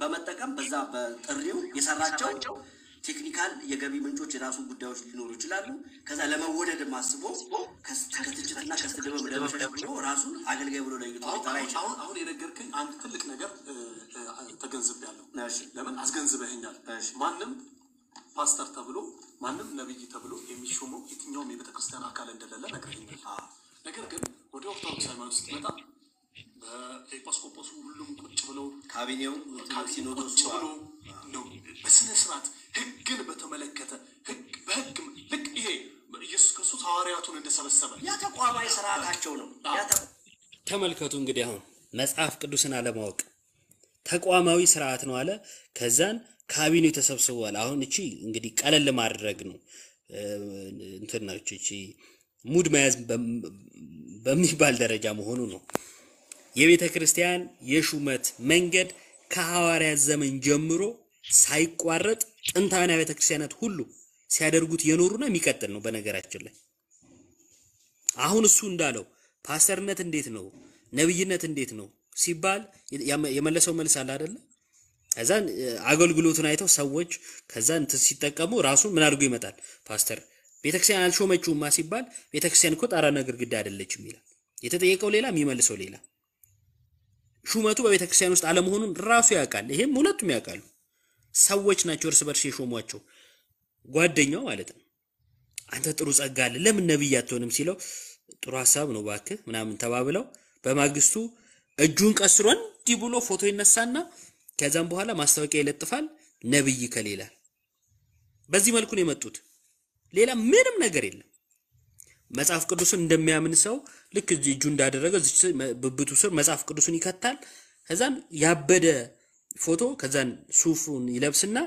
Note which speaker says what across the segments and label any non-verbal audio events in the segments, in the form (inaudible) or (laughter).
Speaker 1: በመጠቀም በዛ በጥሪው የሰራቸው ቴክኒካል የገቢ ምንጮች የራሱ ጉዳዮች ሊኖሩ ይችላሉ። ከዛ ለመወደድም አስቦ ከትችትና ከስድብም ለመሸሽ ራሱን አገልጋይ ብሎ ለይቶ አሁን አሁን የነገርከኝ አንድ ትልቅ ነገር
Speaker 2: ተገንዝቤያለሁ። ለምን አስገንዝበኸኛል? ማንም ፓስተር ተብሎ ማንም ነብይ ተብሎ የሚሾመው የትኛውም የቤተክርስቲያን አካል እንደሌለ ነግረኸኛል። ነገር ግን
Speaker 1: ወደ ኦርቶዶክስ ሃይማኖት ስትመጣ ኤጲስቆጶሱ ሁሉም ቁጭ ብለው ካቢኔው
Speaker 2: ቁጭ ብሎ ነው። በስነ ስርዓት ህግን በተመለከተ በህግ ልክ ይሄ ኢየሱስ ክርስቶስ ሐዋርያቱን እንደሰበሰበ ያ ተቋማዊ ስርዓታቸው ነው።
Speaker 1: ተመልከቱ እንግዲህ አሁን መጽሐፍ ቅዱስን አለማወቅ ተቋማዊ ስርዓት ነው አለ። ከዛን ካቢኔው ተሰብስቧል። አሁን እቺ እንግዲህ ቀለል ማድረግ ነው እንትን ናቸው። እቺ ሙድ መያዝ በሚባል ደረጃ መሆኑ ነው። የቤተ ክርስቲያን የሹመት መንገድ ከሐዋርያት ዘመን ጀምሮ ሳይቋረጥ ጥንታውያን ቤተ ክርስቲያናት ሁሉ ሲያደርጉት የኖሩና የሚቀጥል ነው። በነገራችን ላይ አሁን እሱ እንዳለው ፓስተርነት እንዴት ነው፣ ነብይነት እንዴት ነው ሲባል የመለሰው መልስ አለ አይደለ? ከዛን አገልግሎቱን አይተው ሰዎች ከዛን ሲጠቀሙ ራሱ ምን አድርጎ ይመጣል ፓስተር ቤተክርስቲያን አልሾመችውማ ሲባል ቤተክርስቲያን እኮ ጣራና ግድግዳ አይደለችም ይላል። የተጠየቀው ሌላ የሚመልሰው ሌላ ሹመቱ በቤተክርስቲያን ውስጥ አለመሆኑን ራሱ ያውቃል። ይሄም ሁለቱም ያውቃሉ። ሰዎች ናቸው እርስ በርስ የሾሟቸው ጓደኛው ማለት ነው። አንተ ጥሩ ጸጋ አለ ለምን ነብይ አትሆንም ሲለው ጥሩ ሀሳብ ነው እባክህ ምናምን ተባብለው በማግስቱ እጁን ቀስሮ እንዲህ ብሎ ፎቶ ይነሳና ከዛም በኋላ ማስታወቂያ ይለጥፋል። ነብይ ከሌላል በዚህ መልኩ ነው የመጡት። ሌላ ምንም ነገር የለም። መጽሐፍ ቅዱስን እንደሚያምን ሰው ልክ እዚህ እጁ እንዳደረገ እዚህ ብብቱ ስር መጽሐፍ ቅዱስን ይከታል። ከዛን ያበደ ፎቶ ከዛን ሱፉን ይለብስና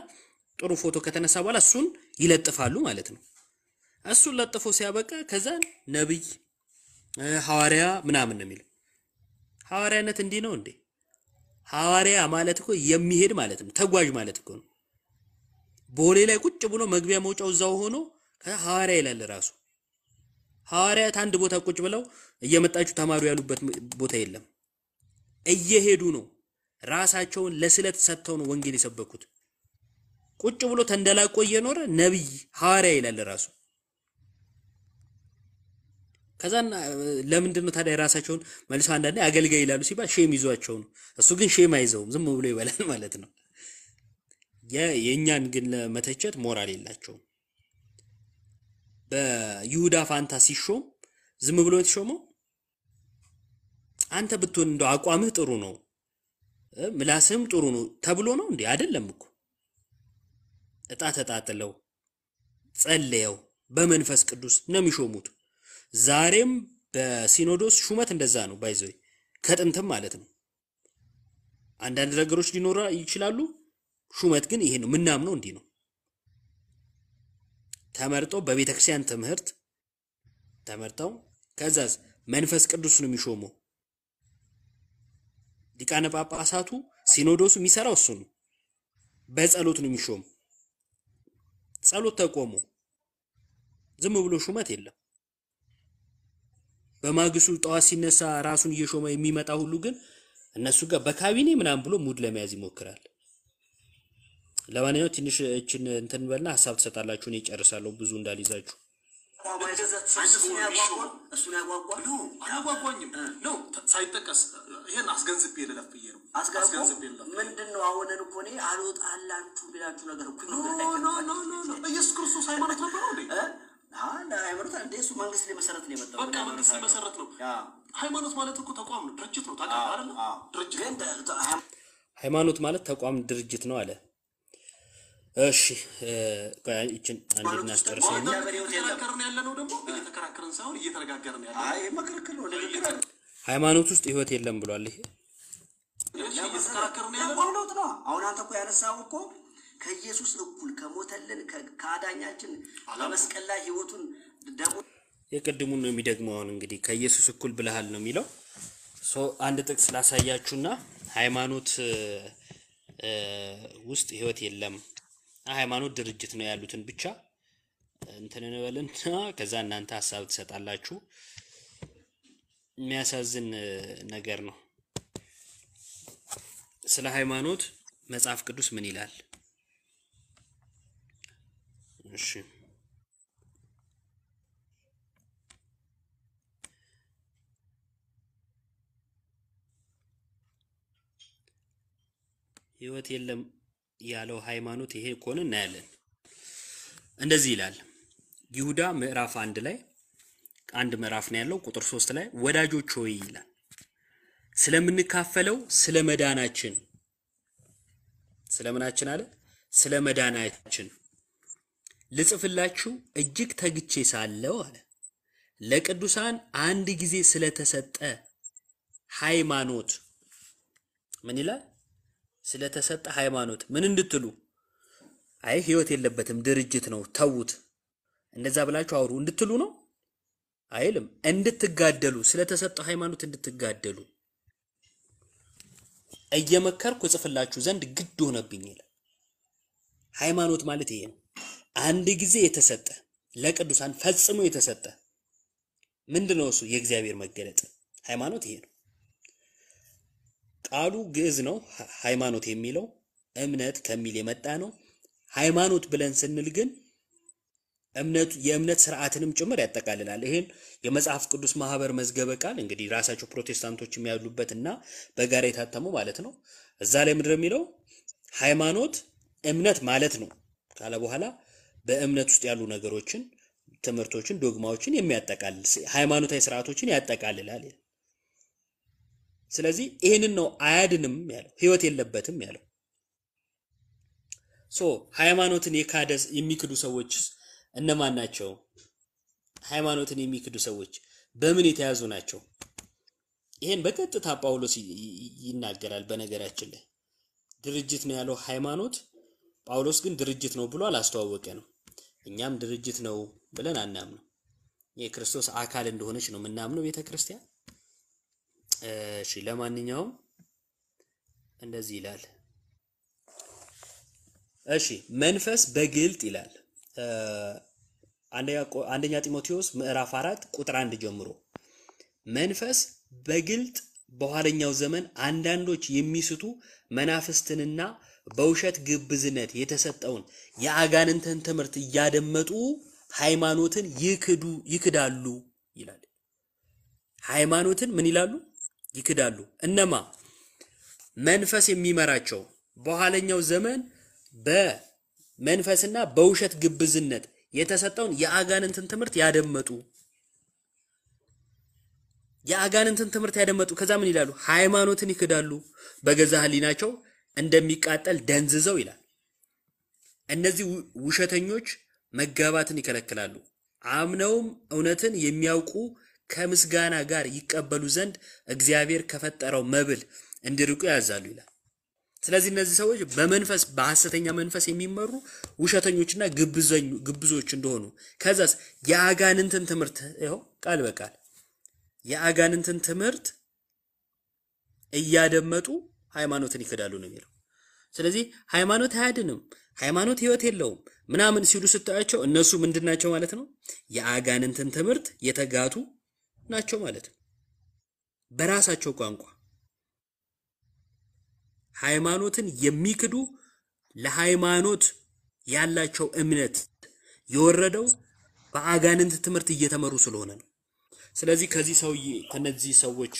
Speaker 1: ጥሩ ፎቶ ከተነሳ በኋላ እሱን ይለጥፋሉ ማለት ነው። እሱን ለጥፎ ሲያበቃ ከዛን ነቢይ ሐዋርያ ምናምን ነው የሚለው። ሐዋርያነት እንዲህ ነው እንዴ? ሐዋርያ ማለት እኮ የሚሄድ ማለት ነው፣ ተጓዥ ማለት እኮ ነው። ቦሌ ላይ ቁጭ ብሎ መግቢያ መውጫው እዛው ሆኖ ሐዋርያ ይላል ራሱ ሐዋርያት አንድ ቦታ ቁጭ ብለው እየመጣችሁ ተማሩ ያሉበት ቦታ የለም። እየሄዱ ነው። ራሳቸውን ለስለት ሰጥተው ነው ወንጌል የሰበኩት። ቁጭ ብሎ ተንደላቆ እየኖረ ነብይ ሐዋርያ ይላል ራሱ። ከዛን ለምንድን ነው ታዲያ ራሳቸውን መልሶ አንዳንዴ አገልጋይ ይላሉ ሲባል ሼም ይዟቸው ነው። እሱ ግን ሼም አይዘውም፣ ዝም ብሎ ይበላል ማለት ነው። የእኛን ግን ለመተቸት ሞራል የላቸውም። በይሁዳ ፋንታ ሲሾም ዝም ብሎ የተሾመው አንተ ብትሆን እንደው አቋምህ ጥሩ ነው፣ ምላስህም ጥሩ ነው ተብሎ ነው እንዴ? አይደለም እኮ እጣ ተጣጥለው ጸልየው በመንፈስ ቅዱስ ነው የሚሾሙት። ዛሬም በሲኖዶስ ሹመት እንደዛ ነው ባይዘ ከጥንትም ማለት ነው። አንዳንድ ነገሮች ሊኖራ ይችላሉ። ሹመት ግን ይሄ ነው፣ ምናምነው እንዲህ ነው። ተመርጦ በቤተ ክርስቲያን ትምህርት ተመርጠው ከዛስ መንፈስ ቅዱስ ነው የሚሾመው። ሊቃነ ጳጳሳቱ ሲኖዶሱ የሚሰራው እሱ ነው። በጸሎት ነው የሚሾመው። ጸሎት ተቆሞ ዝም ብሎ ሹመት የለም። በማግስቱ ጠዋት ሲነሳ ራሱን እየሾመ የሚመጣ ሁሉ ግን እነሱ ጋር በካቢኔ ምናምን ብሎ ሙድ ለመያዝ ይሞክራል። ለማንኛውም ትንሽ እችን እንትን በልና ሀሳብ ትሰጣላችሁ። እኔ እጨርሳለሁ፣ ብዙ እንዳልይዛችሁ። ሳይጠቀስ ይሄን አስገንዝቤ ልለፍ ብዬ ነው። አስገንዝቤ ምንድን ነው አሁን እኮ እኔ አልወጣላችሁ ቢላችሁ ነገር ኢየሱስ ክርስቶስ ሃይማኖት ነበረው እንዴ? ሃይማኖት እንደ እሱ መንግስት ነው የመጣው። በቃ መንግስት ነው። ሃይማኖት ማለት እኮ ተቋም ነው፣ ድርጅት ነው። ታውቃለህ አይደለ? ድርጅት ሃይማኖት ማለት ተቋም ድርጅት ነው አለ እሺ ነው ነው። ያለ ያለ ቆይ ይችን አንዴት እናስጨርሰው። ሃይማኖት ውስጥ ህይወት የለም ብሏል። ይሄ ያለ ነው። አሁን አንተ እኮ ያነሳው እኮ ከኢየሱስ እኩል ከሞተልን ከአዳኛችን በመስቀል ላይ ህይወቱን ደሞ የቅድሙን ነው የሚደግመው። አሁን እንግዲህ ከኢየሱስ እኩል ብለሃል ነው የሚለው። ሶ አንድ ጥቅስ ላሳያችሁና ሃይማኖት ውስጥ ህይወት የለም ሃይማኖት ድርጅት ነው ያሉትን ብቻ እንትን እንበልና ከዛ እናንተ ሀሳብ ትሰጣላችሁ። የሚያሳዝን ነገር ነው። ስለ ሃይማኖት መጽሐፍ ቅዱስ ምን ይላል? እሺ ህይወት የለም ያለው ሃይማኖት ይሄ ከሆነ እናያለን። እንደዚህ ይላል ይሁዳ ምዕራፍ አንድ ላይ አንድ ምዕራፍ ነው ያለው ቁጥር ሶስት ላይ ወዳጆች ሆይ ይላል ስለምንካፈለው ስለ መዳናችን ስለምናችን አለ ስለ መዳናችን ልጽፍላችሁ እጅግ ተግቼ ሳለው አለ ለቅዱሳን አንድ ጊዜ ስለተሰጠ ሃይማኖት ምን ይላል ስለተሰጠ ሃይማኖት ምን እንድትሉ? አይ ህይወት የለበትም ድርጅት ነው ተዉት፣ እንደዛ ብላችሁ አውሩ እንድትሉ ነው አይልም። እንድትጋደሉ ስለተሰጠ ሃይማኖት እንድትጋደሉ እየመከርኩ እጽፍላችሁ ዘንድ ግድ ሆነብኝ ይላል። ሃይማኖት ማለት ይሄ ነው። አንድ ጊዜ የተሰጠ ለቅዱሳን ፈጽሞ የተሰጠ ምንድነው? እሱ የእግዚአብሔር መገለጥ ሃይማኖት ይሄ ነው። ቃሉ ግዕዝ ነው። ሃይማኖት የሚለው እምነት ከሚል የመጣ ነው። ሃይማኖት ብለን ስንል ግን እምነቱ የእምነት ስርዓትንም ጭምር ያጠቃልላል። ይህን የመጽሐፍ ቅዱስ ማህበር መዝገበ ቃል እንግዲህ ራሳቸው ፕሮቴስታንቶች ያሉበት እና በጋራ የታተሙ ማለት ነው። እዛ ላይ ምድር የሚለው ሃይማኖት እምነት ማለት ነው ካለ በኋላ በእምነት ውስጥ ያሉ ነገሮችን፣ ትምህርቶችን፣ ዶግማዎችን የሚያጠቃልል ሃይማኖታዊ ስርዓቶችን ያጠቃልላል። ስለዚህ ይሄንን ነው አያድንም ያለው፣ ህይወት የለበትም ያለው። ሶ ሃይማኖትን የካደ የሚክዱ ሰዎች እነማን ናቸው? ሃይማኖትን የሚክዱ ሰዎች በምን የተያዙ ናቸው? ይሄን በቀጥታ ጳውሎስ ይናገራል። በነገራችን ላይ ድርጅት ነው ያለው ሃይማኖት። ጳውሎስ ግን ድርጅት ነው ብሎ አላስተዋወቀ ነው። እኛም ድርጅት ነው ብለን አናምነው። የክርስቶስ አካል እንደሆነች ነው የምናምነው ቤተክርስቲያን እሺ ለማንኛውም እንደዚህ ይላል። እሺ መንፈስ በግልጥ ይላል አንደኛ ጢሞቴዎስ ምዕራፍ አራት ቁጥር አንድ ጀምሮ መንፈስ በግልጥ በኋለኛው ዘመን አንዳንዶች የሚስቱ መናፍስትንና በውሸት ግብዝነት የተሰጠውን የአጋንንትን ትምህርት እያደመጡ ሃይማኖትን ይክዱ ይክዳሉ ይላል። ሃይማኖትን ምን ይላሉ? ይክዳሉ። እነማ መንፈስ የሚመራቸው በኋለኛው ዘመን በመንፈስና በውሸት ግብዝነት የተሰጠውን የአጋንንትን ትምህርት ያደመጡ የአጋንንትን ትምህርት ያደመጡ ከዛ ምን ይላሉ? ሃይማኖትን ይክዳሉ፣ በገዛ ህሊናቸው እንደሚቃጠል ደንዝዘው ይላል። እነዚህ ውሸተኞች መጋባትን ይከለክላሉ፣ አምነውም እውነትን የሚያውቁ ከምስጋና ጋር ይቀበሉ ዘንድ እግዚአብሔር ከፈጠረው መብል እንዲርቁ ያዛሉ ይላል። ስለዚህ እነዚህ ሰዎች በመንፈስ በሐሰተኛ መንፈስ የሚመሩ ውሸተኞችና ግብዞች እንደሆኑ ከዛስ የአጋንንትን ትምህርት ይኸው ቃል በቃል የአጋንንትን ትምህርት እያደመጡ ሃይማኖትን ይክዳሉ ነው የሚለው። ስለዚህ ሃይማኖት አያድንም፣ ሃይማኖት ህይወት የለውም ምናምን ሲሉ ስታያቸው እነሱ ምንድናቸው ማለት ነው? የአጋንንትን ትምህርት የተጋቱ ናቸው ማለት ነው። በራሳቸው ቋንቋ ሃይማኖትን የሚክዱ ለሃይማኖት ያላቸው እምነት የወረደው በአጋንንት ትምህርት እየተመሩ ስለሆነ ነው። ስለዚህ ከዚህ ሰውዬ ከነዚህ ሰዎች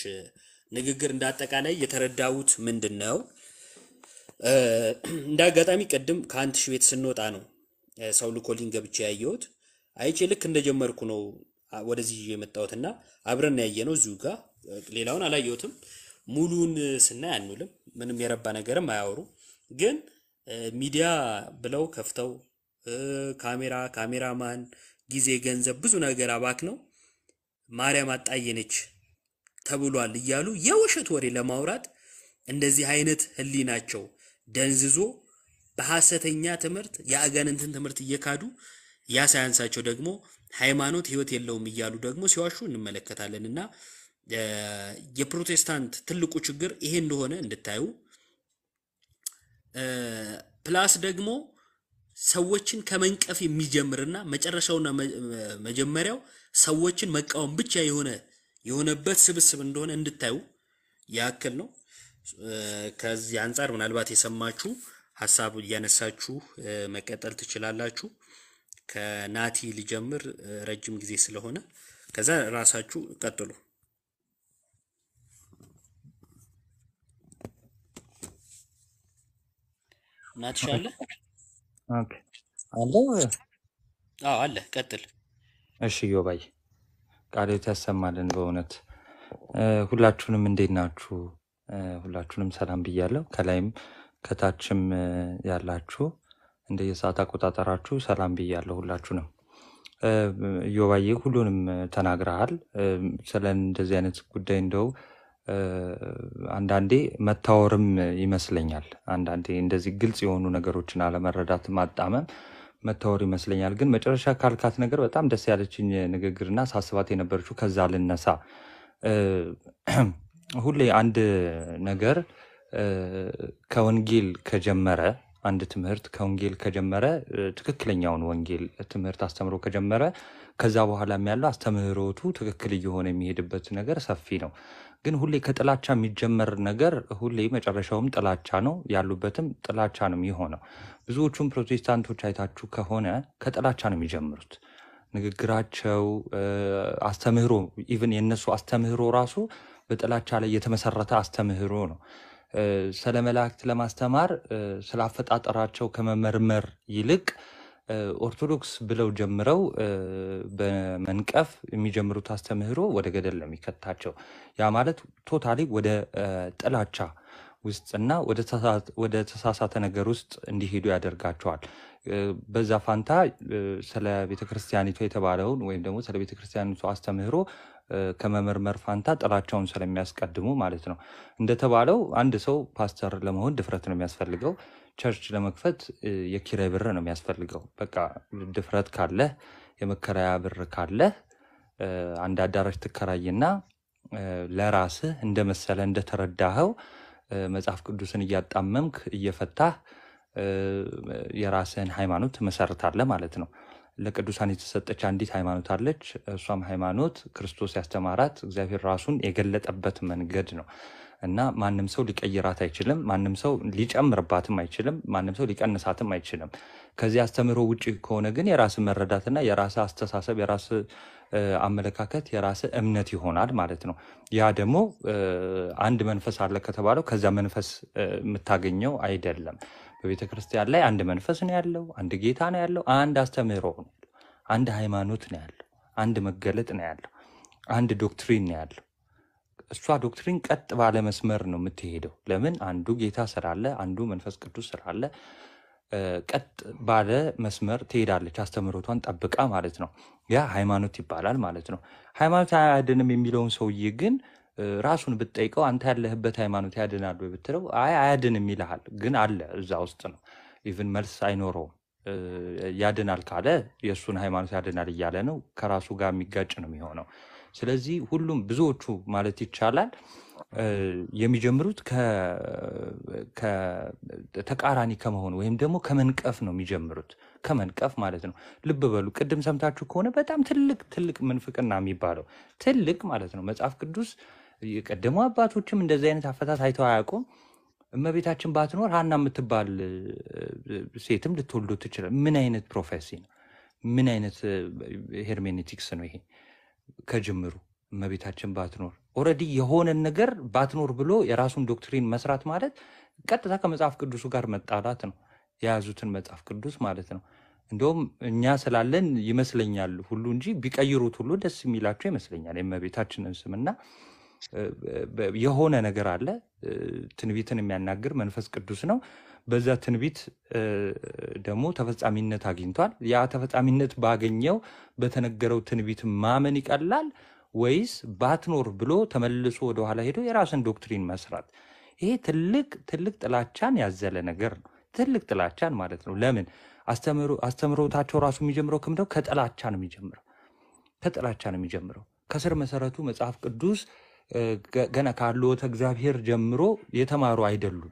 Speaker 1: ንግግር እንዳጠቃላይ የተረዳሁት ምንድን ነው? እንደ አጋጣሚ ቅድም ከአንድ ሺህ ቤት ስንወጣ ነው ሰው ልኮሊን ገብቼ ያየሁት። አይቼ ልክ እንደጀመርኩ ነው ወደዚህ ይዤ የመጣሁትና አብረን ያየነው እዚሁ ጋር ሌላውን አላየሁትም። ሙሉን ስናይ አንውልም። ምንም የረባ ነገርም አያወሩ። ግን ሚዲያ ብለው ከፍተው ካሜራ፣ ካሜራማን፣ ጊዜ፣ ገንዘብ ብዙ ነገር አባክ ነው ማርያም አጣየነች ተብሏል እያሉ የውሸት ወሬ ለማውራት እንደዚህ አይነት ህሊናቸው ደንዝዞ በሐሰተኛ ትምህርት የአጋንንትን ትምህርት እየካዱ ያ ሳያንሳቸው ደግሞ ሃይማኖት ህይወት የለውም እያሉ ደግሞ ሲዋሹ እንመለከታለን እና የፕሮቴስታንት ትልቁ ችግር ይሄ እንደሆነ እንድታዩ ፕላስ ደግሞ ሰዎችን ከመንቀፍ የሚጀምርና መጨረሻውና መጀመሪያው ሰዎችን መቃወም ብቻ የሆነ የሆነበት ስብስብ እንደሆነ እንድታዩ ያክል ነው። ከዚህ አንጻር ምናልባት የሰማችሁ ሀሳብ እያነሳችሁ መቀጠል ትችላላችሁ። ከናቲ ልጀምር ረጅም ጊዜ ስለሆነ ከዛ ራሳችሁ ቀጥሉ።
Speaker 3: ናትሽ አለ
Speaker 4: አለ። ቀጥል። እሺ ዮባይ ቃሌት ያሰማልን። በእውነት ሁላችሁንም እንዴት ናችሁ? ሁላችሁንም ሰላም ብያለሁ። ከላይም ከታችም ያላችሁ እንደየሰዓት አቆጣጠራችሁ ሰላም ብያለሁ ነው ዮባዬ ሁሉንም ተናግረሃል። ስለ እንደዚህ አይነት ጉዳይ እንደው አንዳንዴ መታወርም ይመስለኛል። አንዳንዴ እንደዚህ ግልጽ የሆኑ ነገሮችን አለመረዳት ማጣመም መታወር ይመስለኛል። ግን መጨረሻ ካልካት ነገር በጣም ደስ ያለችኝ ንግግርና ሳስባት የነበረችው ከዛ ልነሳ። ሁሌ አንድ ነገር ከወንጌል ከጀመረ አንድ ትምህርት ከወንጌል ከጀመረ ትክክለኛውን ወንጌል ትምህርት አስተምሮ ከጀመረ ከዛ በኋላም ያለው አስተምህሮቱ ትክክል እየሆነ የሚሄድበት ነገር ሰፊ ነው። ግን ሁሌ ከጥላቻ የሚጀመር ነገር ሁሌ መጨረሻውም ጥላቻ ነው፣ ያሉበትም ጥላቻ ነው የሚሆነው። ብዙዎቹም ፕሮቴስታንቶች አይታችሁ ከሆነ ከጥላቻ ነው የሚጀምሩት ንግግራቸው፣ አስተምህሮ ኢቨን የእነሱ አስተምህሮ ራሱ በጥላቻ ላይ የተመሰረተ አስተምህሮ ነው። ስለ መላእክት ለማስተማር ስለ አፈጣጠራቸው ከመመርመር ይልቅ ኦርቶዶክስ ብለው ጀምረው በመንቀፍ የሚጀምሩት አስተምህሮ ወደ ገደል ነው የሚከታቸው። ያ ማለት ቶታሊ ወደ ጥላቻ ውስጥና ወደ ተሳሳተ ነገር ውስጥ እንዲሄዱ ያደርጋቸዋል። በዛ ፋንታ ስለ ቤተክርስቲያኒቷ የተባለውን ወይም ደግሞ ስለ ቤተክርስቲያኒቷ አስተምህሮ ከመመርመር ፋንታ ጥላቸውን ስለሚያስቀድሙ ማለት ነው። እንደተባለው አንድ ሰው ፓስተር ለመሆን ድፍረት ነው የሚያስፈልገው። ቸርች ለመክፈት የኪራይ ብር ነው የሚያስፈልገው። በቃ ድፍረት ካለ የመከራያ ብር ካለህ አንድ አዳራሽ ትከራይና ለራስህ እንደመሰለ እንደተረዳኸው መጽሐፍ ቅዱስን እያጣመምክ እየፈታህ የራስህን ሃይማኖት ትመሰርታለህ ማለት ነው። ለቅዱሳን የተሰጠች አንዲት ሃይማኖት አለች። እሷም ሃይማኖት ክርስቶስ ያስተማራት እግዚአብሔር ራሱን የገለጠበት መንገድ ነው እና ማንም ሰው ሊቀይራት አይችልም። ማንም ሰው ሊጨምርባትም አይችልም። ማንም ሰው ሊቀንሳትም አይችልም። ከዚህ አስተምህሮ ውጭ ከሆነ ግን የራስ መረዳትና የራስ አስተሳሰብ፣ የራስ አመለካከት፣ የራስ እምነት ይሆናል ማለት ነው። ያ ደግሞ አንድ መንፈስ አለ ከተባለው ከዚያ መንፈስ የምታገኘው አይደለም። በቤተ ክርስቲያን ላይ አንድ መንፈስ ነው ያለው፣ አንድ ጌታ ነው ያለው፣ አንድ አስተምህሮ ነው ያለው፣ አንድ ሃይማኖት ነው ያለው፣ አንድ መገለጥ ነው ያለው፣ አንድ ዶክትሪን ነው ያለው። እሷ ዶክትሪን ቀጥ ባለ መስመር ነው የምትሄደው። ለምን? አንዱ ጌታ ስላለ፣ አንዱ መንፈስ ቅዱስ ስላለ ቀጥ ባለ መስመር ትሄዳለች። አስተምህሮቷን ጠብቃ ማለት ነው። ያ ሃይማኖት ይባላል ማለት ነው። ሃይማኖት አያድንም የሚለውን ሰውዬ ግን ራሱን ብትጠይቀው አንተ ያለህበት ሃይማኖት ያድናል ወይ ብትለው አይ አያድንም ይልሃል። ግን አለ እዛ ውስጥ ነው። ኢቭን መልስ አይኖረውም። ያድናል ካለ የእሱን ሃይማኖት ያድናል እያለ ነው። ከራሱ ጋር የሚጋጭ ነው የሚሆነው። ስለዚህ ሁሉም ብዙዎቹ ማለት ይቻላል የሚጀምሩት ተቃራኒ ከመሆኑ ወይም ደግሞ ከመንቀፍ ነው የሚጀምሩት። ከመንቀፍ ማለት ነው። ልብ በሉ፣ ቅድም ሰምታችሁ ከሆነ በጣም ትልቅ ትልቅ ምንፍቅና የሚባለው ትልቅ ማለት ነው መጽሐፍ ቅዱስ የቀደሙ አባቶችም እንደዚህ አይነት አፈታት አይተው አያውቁም። እመቤታችን ባትኖር ሀና የምትባል ሴትም ልትወልዶ ትችላል። ምን አይነት ፕሮፌሲ ነው? ምን አይነት ሄርሜኔቲክስ ነው ይሄ? ከጅምሩ እመቤታችን ባትኖር ኦልሬዲ የሆነን ነገር ባትኖር ብሎ የራሱን ዶክትሪን መስራት ማለት ቀጥታ ከመጽሐፍ ቅዱሱ ጋር መጣላት ነው። የያዙትን መጽሐፍ ቅዱስ ማለት ነው። እንደውም እኛ ስላለን ይመስለኛል ሁሉ እንጂ ቢቀይሩት ሁሉ ደስ የሚላቸው ይመስለኛል የእመቤታችንን ስምና የሆነ ነገር አለ። ትንቢትን የሚያናግር መንፈስ ቅዱስ ነው። በዛ ትንቢት ደግሞ ተፈጻሚነት አግኝቷል። ያ ተፈጻሚነት ባገኘው በተነገረው ትንቢት ማመን ይቀላል ወይስ ባትኖር ብሎ ተመልሶ ወደኋላ ሄዶ የራስን ዶክትሪን መስራት? ይሄ ትልቅ ትልቅ ጥላቻን ያዘለ ነገር ነው። ትልቅ ጥላቻን ማለት ነው። ለምን አስተምሮታቸው ራሱ የሚጀምረው ከምደው ከጥላቻ ነው የሚጀምረው ከጥላቻ ነው የሚጀምረው ከስር መሰረቱ መጽሐፍ ቅዱስ ገና ካለወተ እግዚአብሔር ጀምሮ የተማሩ አይደሉም።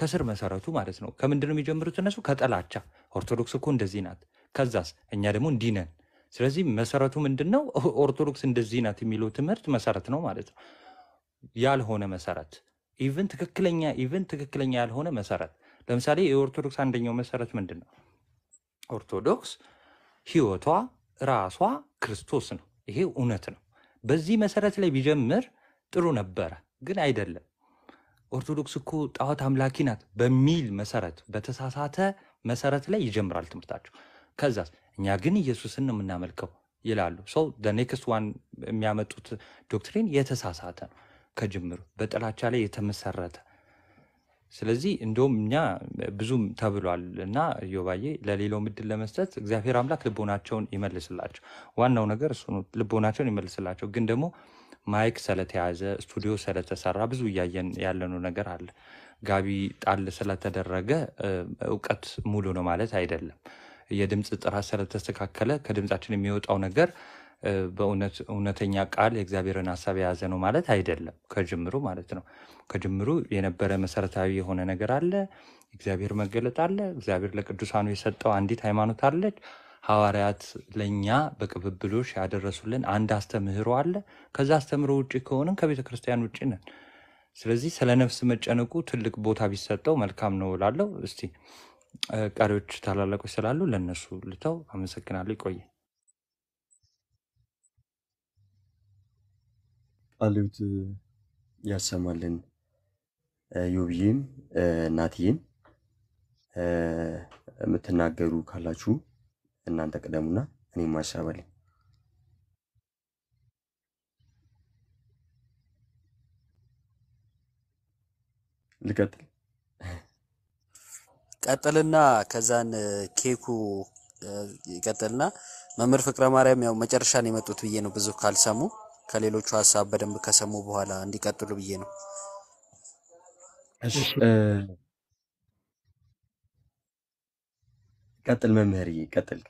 Speaker 4: ከስር መሰረቱ ማለት ነው። ከምንድን ነው የሚጀምሩት እነሱ? ከጠላቻ ኦርቶዶክስ እኮ እንደዚህ ናት፣ ከዛስ እኛ ደግሞ እንዲህ ነን። ስለዚህ መሰረቱ ምንድን ነው? ኦርቶዶክስ እንደዚህ ናት የሚለው ትምህርት መሰረት ነው ማለት ነው። ያልሆነ መሰረት ኢቨን ትክክለኛ ኢቨን ትክክለኛ ያልሆነ መሰረት። ለምሳሌ የኦርቶዶክስ አንደኛው መሰረት ምንድን ነው? ኦርቶዶክስ ህይወቷ ራሷ ክርስቶስ ነው። ይሄ እውነት ነው። በዚህ መሰረት ላይ ቢጀምር ጥሩ ነበረ፣ ግን አይደለም። ኦርቶዶክስ እኮ ጣዖት አምላኪ ናት በሚል መሰረት በተሳሳተ መሰረት ላይ ይጀምራል ትምህርታቸው። ከዛ እኛ ግን ኢየሱስን ነው የምናመልከው ይላሉ። ሰው ኔክስት ዋን የሚያመጡት ዶክትሪን የተሳሳተ ነው ከጅምሩ በጥላቻ ላይ የተመሰረተ ስለዚህ እንደውም እኛ ብዙም ተብሏል እና ዮባዬ ለሌላው ምድል ለመስጠት እግዚአብሔር አምላክ ልቦናቸውን ይመልስላቸው። ዋናው ነገር እሱ ልቦናቸውን ይመልስላቸው። ግን ደግሞ ማይክ ስለተያዘ ስቱዲዮ ስለተሰራ ብዙ እያየን ያለነው ነገር አለ። ጋቢ ጣል ስለተደረገ እውቀት ሙሉ ነው ማለት አይደለም። የድምፅ ጥራት ስለተስተካከለ ከድምፃችን የሚወጣው ነገር በእውነት እውነተኛ ቃል የእግዚአብሔርን ሀሳብ የያዘ ነው ማለት አይደለም። ከጅምሩ ማለት ነው። ከጅምሩ የነበረ መሰረታዊ የሆነ ነገር አለ። እግዚአብሔር መገለጥ አለ። እግዚአብሔር ለቅዱሳኑ የሰጠው አንዲት ሃይማኖት አለች። ሐዋርያት ለእኛ በቅብብሎች ያደረሱልን አንድ አስተምህሮ አለ። ከዛ አስተምህሮ ውጭ ከሆንን ከቤተ ክርስቲያን ውጭ ነን። ስለዚህ ስለ ነፍስ መጨነቁ ትልቅ ቦታ ቢሰጠው መልካም ነው እላለሁ። እስቲ ቀሪዎች ታላላቆች ስላሉ ለእነሱ ልተው። አመሰግናለሁ። ይቆየ
Speaker 2: አልዩት ያሰማልን። ዩብዬም እናትዬም የምትናገሩ ካላችሁ እናንተ ቅደሙና እኔም ሀሳብ ልቀጥል
Speaker 1: ቀጥልና ከዛን ኬኩ ይቀጥልና መምህር ፍቅረ ማርያም ያው መጨረሻን የመጡት ብዬ ነው ብዙ ካልሰሙ ከሌሎቹ ሀሳብ በደንብ ከሰሙ በኋላ እንዲቀጥሉ ብዬ ነው።
Speaker 2: ቀጥል መምህርዬ፣ ቀጥል።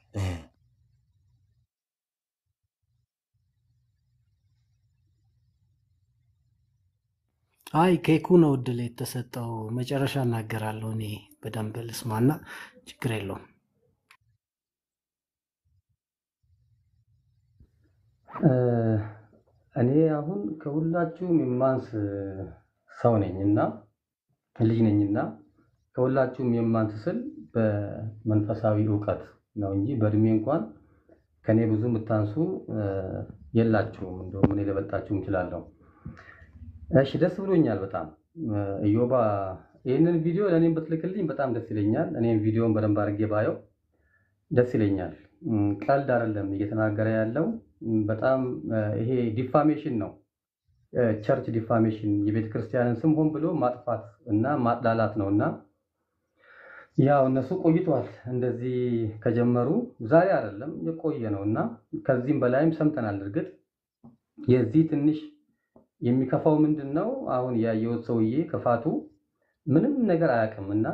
Speaker 5: አይ ኬኩ ነው እድል የተሰጠው። መጨረሻ እናገራለሁ እኔ በደንብ ልስማና፣ ችግር የለውም።
Speaker 3: አሁን ከሁላችሁም የማንስ ሰው ነኝ እና ልጅ ነኝና ከሁላችሁም የማንስ ስል በመንፈሳዊ እውቀት ነው እንጂ በእድሜ እንኳን ከኔ ብዙ የምታንሱ የላችሁም። እንደውም እኔ ልበልጣችሁም እችላለሁ። እሺ፣ ደስ ብሎኛል በጣም እዮባ፣ ይህንን ቪዲዮ ለእኔም ብትልክልኝ በጣም ደስ ይለኛል። እኔም ቪዲዮን በደንብ አድርጌ ባየው ደስ ይለኛል። ቀልድ አይደለም እየተናገረ ያለው በጣም ይሄ ዲፋሜሽን ነው። ቸርች ዲፋሜሽን የቤተ ክርስቲያንን ስም ሆን ብሎ ማጥፋት እና ማጥላላት ነው እና ያው እነሱ ቆይቷል እንደዚህ ከጀመሩ ዛሬ አይደለም የቆየ ነው እና ከዚህም በላይም ሰምተናል። እርግጥ የዚህ ትንሽ የሚከፋው ምንድን ነው? አሁን ያየሁት ሰውዬ ክፋቱ ምንም ነገር አያውቅም እና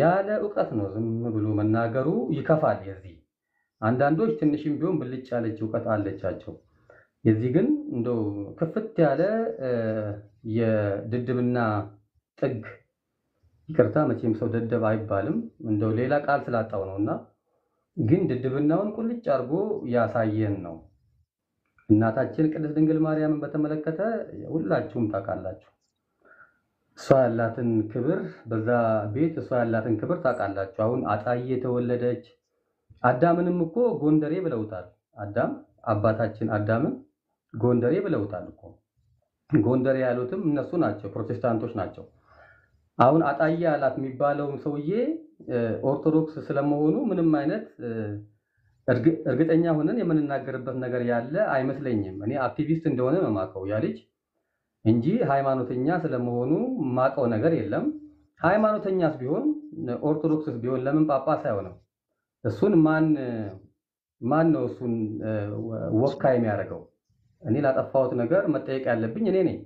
Speaker 3: ያለ እውቀት ነው ዝም ብሎ መናገሩ ይከፋል። የዚህ አንዳንዶች ትንሽም ቢሆን ብልጭ ያለች እውቀት አለቻቸው። የዚህ ግን እንደው ክፍት ያለ የድድብና ጥግ ይቅርታ፣ መቼም ሰው ደደብ አይባልም እንደው ሌላ ቃል ስላጣው ነው እና ግን ድድብናውን ቁልጭ አድርጎ ያሳየን ነው። እናታችን ቅድስት ድንግል ማርያምን በተመለከተ ሁላችሁም ታውቃላችሁ። እሷ ያላትን ክብር በዛ ቤት እሷ ያላትን ክብር ታውቃላችሁ። አሁን አጣዬ የተወለደች አዳምንም እኮ ጎንደሬ ብለውታል። አዳም አባታችን አዳምን ጎንደሬ ብለውታል እኮ ጎንደሬ ያሉትም እነሱ ናቸው፣ ፕሮቴስታንቶች ናቸው። አሁን አጣዬ አላት የሚባለው ሰውዬ ኦርቶዶክስ ስለመሆኑ ምንም አይነት እርግጠኛ ሆነን የምንናገርበት ነገር ያለ አይመስለኝም። እኔ አክቲቪስት እንደሆነ ነው ማቀው ያ ልጅ እንጂ ሃይማኖተኛ ስለመሆኑ ማቀው ነገር የለም። ሃይማኖተኛስ ቢሆን ኦርቶዶክስስ ቢሆን ለምን ጳጳስ አይሆንም? እሱን ማን ማን ነው እሱን ወካይ የሚያደርገው? እኔ ላጠፋሁት ነገር መጠየቅ ያለብኝ እኔ ነኝ።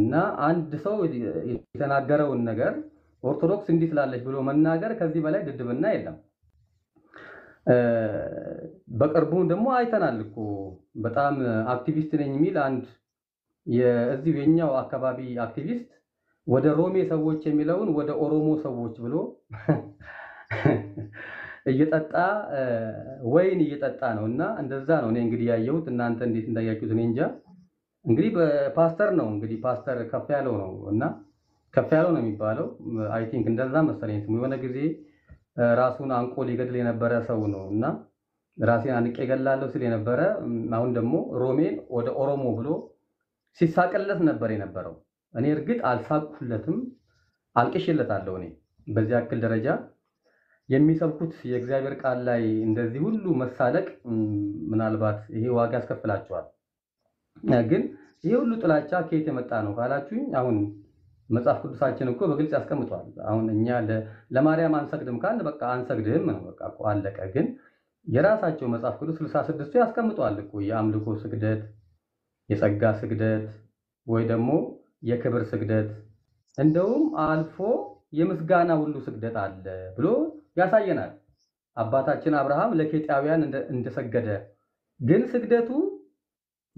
Speaker 3: እና አንድ ሰው የተናገረውን ነገር ኦርቶዶክስ እንዲህ ትላለች ብሎ መናገር ከዚህ በላይ ድድብና የለም። በቅርቡ ደግሞ አይተናል እኮ በጣም አክቲቪስት ነኝ የሚል አንድ የዚሁ የኛው አካባቢ አክቲቪስት ወደ ሮሜ ሰዎች የሚለውን ወደ ኦሮሞ ሰዎች ብሎ እየጠጣ ወይን እየጠጣ ነው። እና እንደዛ ነው እኔ እንግዲህ ያየሁት። እናንተ እንዴት እንዳያችሁት እኔ እንጃ። እንግዲህ በፓስተር ነው እንግዲህ ፓስተር ከፍ ያለው ነው እና ከፍ ያለው ነው የሚባለው። አይ ቲንክ እንደዛ መሰለኝ ስሙ። የሆነ ጊዜ ራሱን አንቆ ሊገድል የነበረ ሰው ነው እና ራሴን አንቄ ገላለሁ ሲል የነበረ አሁን ደግሞ ሮሜን ወደ ኦሮሞ ብሎ ሲሳቅለት ነበር የነበረው። እኔ እርግጥ አልሳቅሁለትም፣ አልቅሽለታለሁ እኔ በዚህ ያክል ደረጃ የሚሰብኩት የእግዚአብሔር ቃል ላይ እንደዚህ ሁሉ መሳለቅ ምናልባት ይሄ ዋጋ ያስከፍላቸዋል። ግን ይሄ ሁሉ ጥላቻ ከየት የመጣ ነው ካላችሁኝ አሁን መጽሐፍ ቅዱሳችን እኮ በግልጽ ያስቀምጧል። አሁን እኛ ለማርያም አንሰግድም ካል በቃ አንሰግድም ነው በቃ አለቀ። ግን የራሳቸው መጽሐፍ ቅዱስ ስልሳ ስድስቱ ያስቀምጠዋል እኮ የአምልኮ ስግደት፣ የጸጋ ስግደት ወይ ደግሞ የክብር ስግደት እንደውም አልፎ የምስጋና ሁሉ ስግደት አለ ብሎ ያሳየናል። አባታችን አብርሃም ለኬጣውያን እንደሰገደ ግን ስግደቱ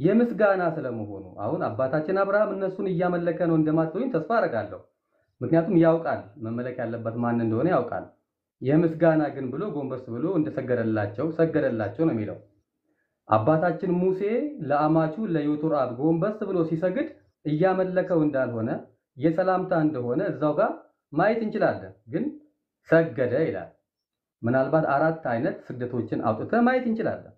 Speaker 3: የምስጋና ስለመሆኑ አሁን አባታችን አብርሃም እነሱን እያመለከ ነው እንደማትሉኝ ተስፋ አደርጋለሁ። ምክንያቱም ያውቃል መመለክ ያለበት ማን እንደሆነ ያውቃል። የምስጋና ግን ብሎ ጎንበስ ብሎ እንደሰገደላቸው ሰገደላቸው ነው የሚለው። አባታችን ሙሴ ለአማቹ ለዮቶራብ ጎንበስ ብሎ ሲሰግድ እያመለከው እንዳልሆነ የሰላምታ እንደሆነ እዛው ጋር ማየት እንችላለን ግን ሰገደ ይላል። ምናልባት አራት አይነት ስግደቶችን አውጥተ ማየት እንችላለን።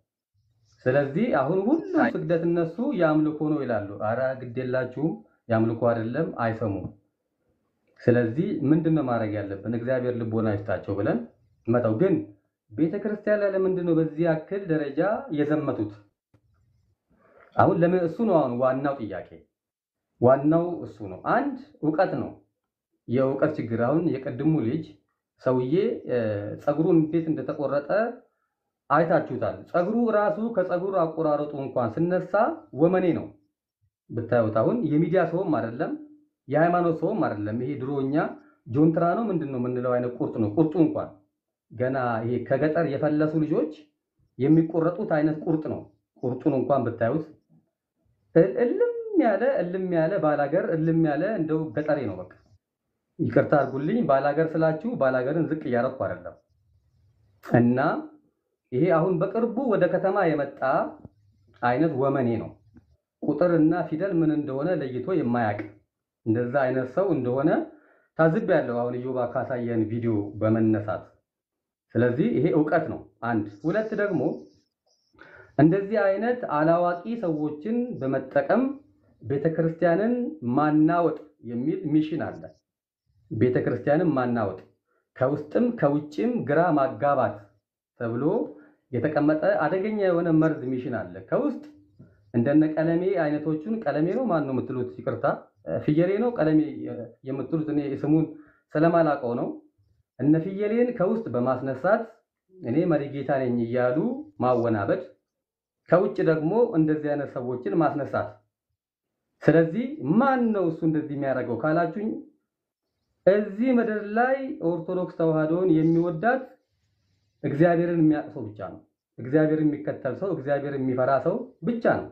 Speaker 3: ስለዚህ አሁን ሁሉም ስግደት እነሱ የአምልኮ ነው ይላሉ። አረ ግዴላችሁም፣ የአምልኮ አይደለም፣ አይሰሙም። ስለዚህ ምንድን ነው ማድረግ ያለብን? እግዚአብሔር ልቦና ይስጣቸው ብለን መተው። ግን ቤተ ክርስቲያን ላይ ለምንድን ነው በዚህ ያክል ደረጃ የዘመቱት? አሁን ለምን እሱ ነው አሁን ዋናው ጥያቄ፣ ዋናው እሱ ነው። አንድ እውቀት ነው፣ የእውቀት ችግር። አሁን የቀድሙ ልጅ ሰውዬ ጸጉሩ እንዴት እንደተቆረጠ አይታችሁታል። ጸጉሩ ራሱ ከጸጉር አቆራረጡ እንኳን ስነሳ ወመኔ ነው ብታዩት። አሁን የሚዲያ ሰውም አይደለም የሃይማኖት ሰውም አይደለም። ይሄ ድሮኛ ጆንትራ ነው ምንድን ነው የምንለው አይነት ቁርጥ ነው። ቁርጡ እንኳን ገና ይሄ ከገጠር የፈለሱ ልጆች የሚቆረጡት አይነት ቁርጥ ነው። ቁርጡን እንኳን ብታዩት እልም ያለ እልም ያለ ባላገር እልም ያለ እንደው ገጠሬ ነው በቃ ይቅርታ አድርጉልኝ፣ ባላገር ስላችሁ ባላገርን ዝቅ እያደረኩ አይደለም። እና ይሄ አሁን በቅርቡ ወደ ከተማ የመጣ አይነት ወመኔ ነው። ቁጥር እና ፊደል ምን እንደሆነ ለይቶ የማያውቅ እንደዛ አይነት ሰው እንደሆነ ታዝቤያለሁ። አሁን እዮባ ካሳየን ቪዲዮ በመነሳት ስለዚህ ይሄ እውቀት ነው። አንድ ሁለት ደግሞ እንደዚህ አይነት አላዋቂ ሰዎችን በመጠቀም ቤተክርስቲያንን ማናወጥ የሚል ሚሽን አለ። ቤተ ክርስቲያንም ማናወጥ ከውስጥም ከውጭም ግራ ማጋባት ተብሎ የተቀመጠ አደገኛ የሆነ መርዝ ሚሽን አለ። ከውስጥ እንደነ ቀለሜ አይነቶቹን ቀለሜ ነው ማን ነው የምትሉት? ይቅርታ ፍየሌ ነው ቀለሜ የምትሉት እኔ ስሙን ስለማላውቀው ነው። እነ ፍየሌን ከውስጥ በማስነሳት እኔ ጌታ ነኝ እያሉ ማወናበድ፣ ከውጭ ደግሞ እንደዚህ አይነት ሰዎችን ማስነሳት። ስለዚህ ማን ነው እሱ እንደዚህ የሚያደርገው ካላችሁኝ እዚህ ምድር ላይ ኦርቶዶክስ ተዋህዶን የሚወዳት እግዚአብሔርን የሚያውቅ ሰው ብቻ ነው። እግዚአብሔርን የሚከተል ሰው፣ እግዚአብሔርን የሚፈራ ሰው ብቻ ነው።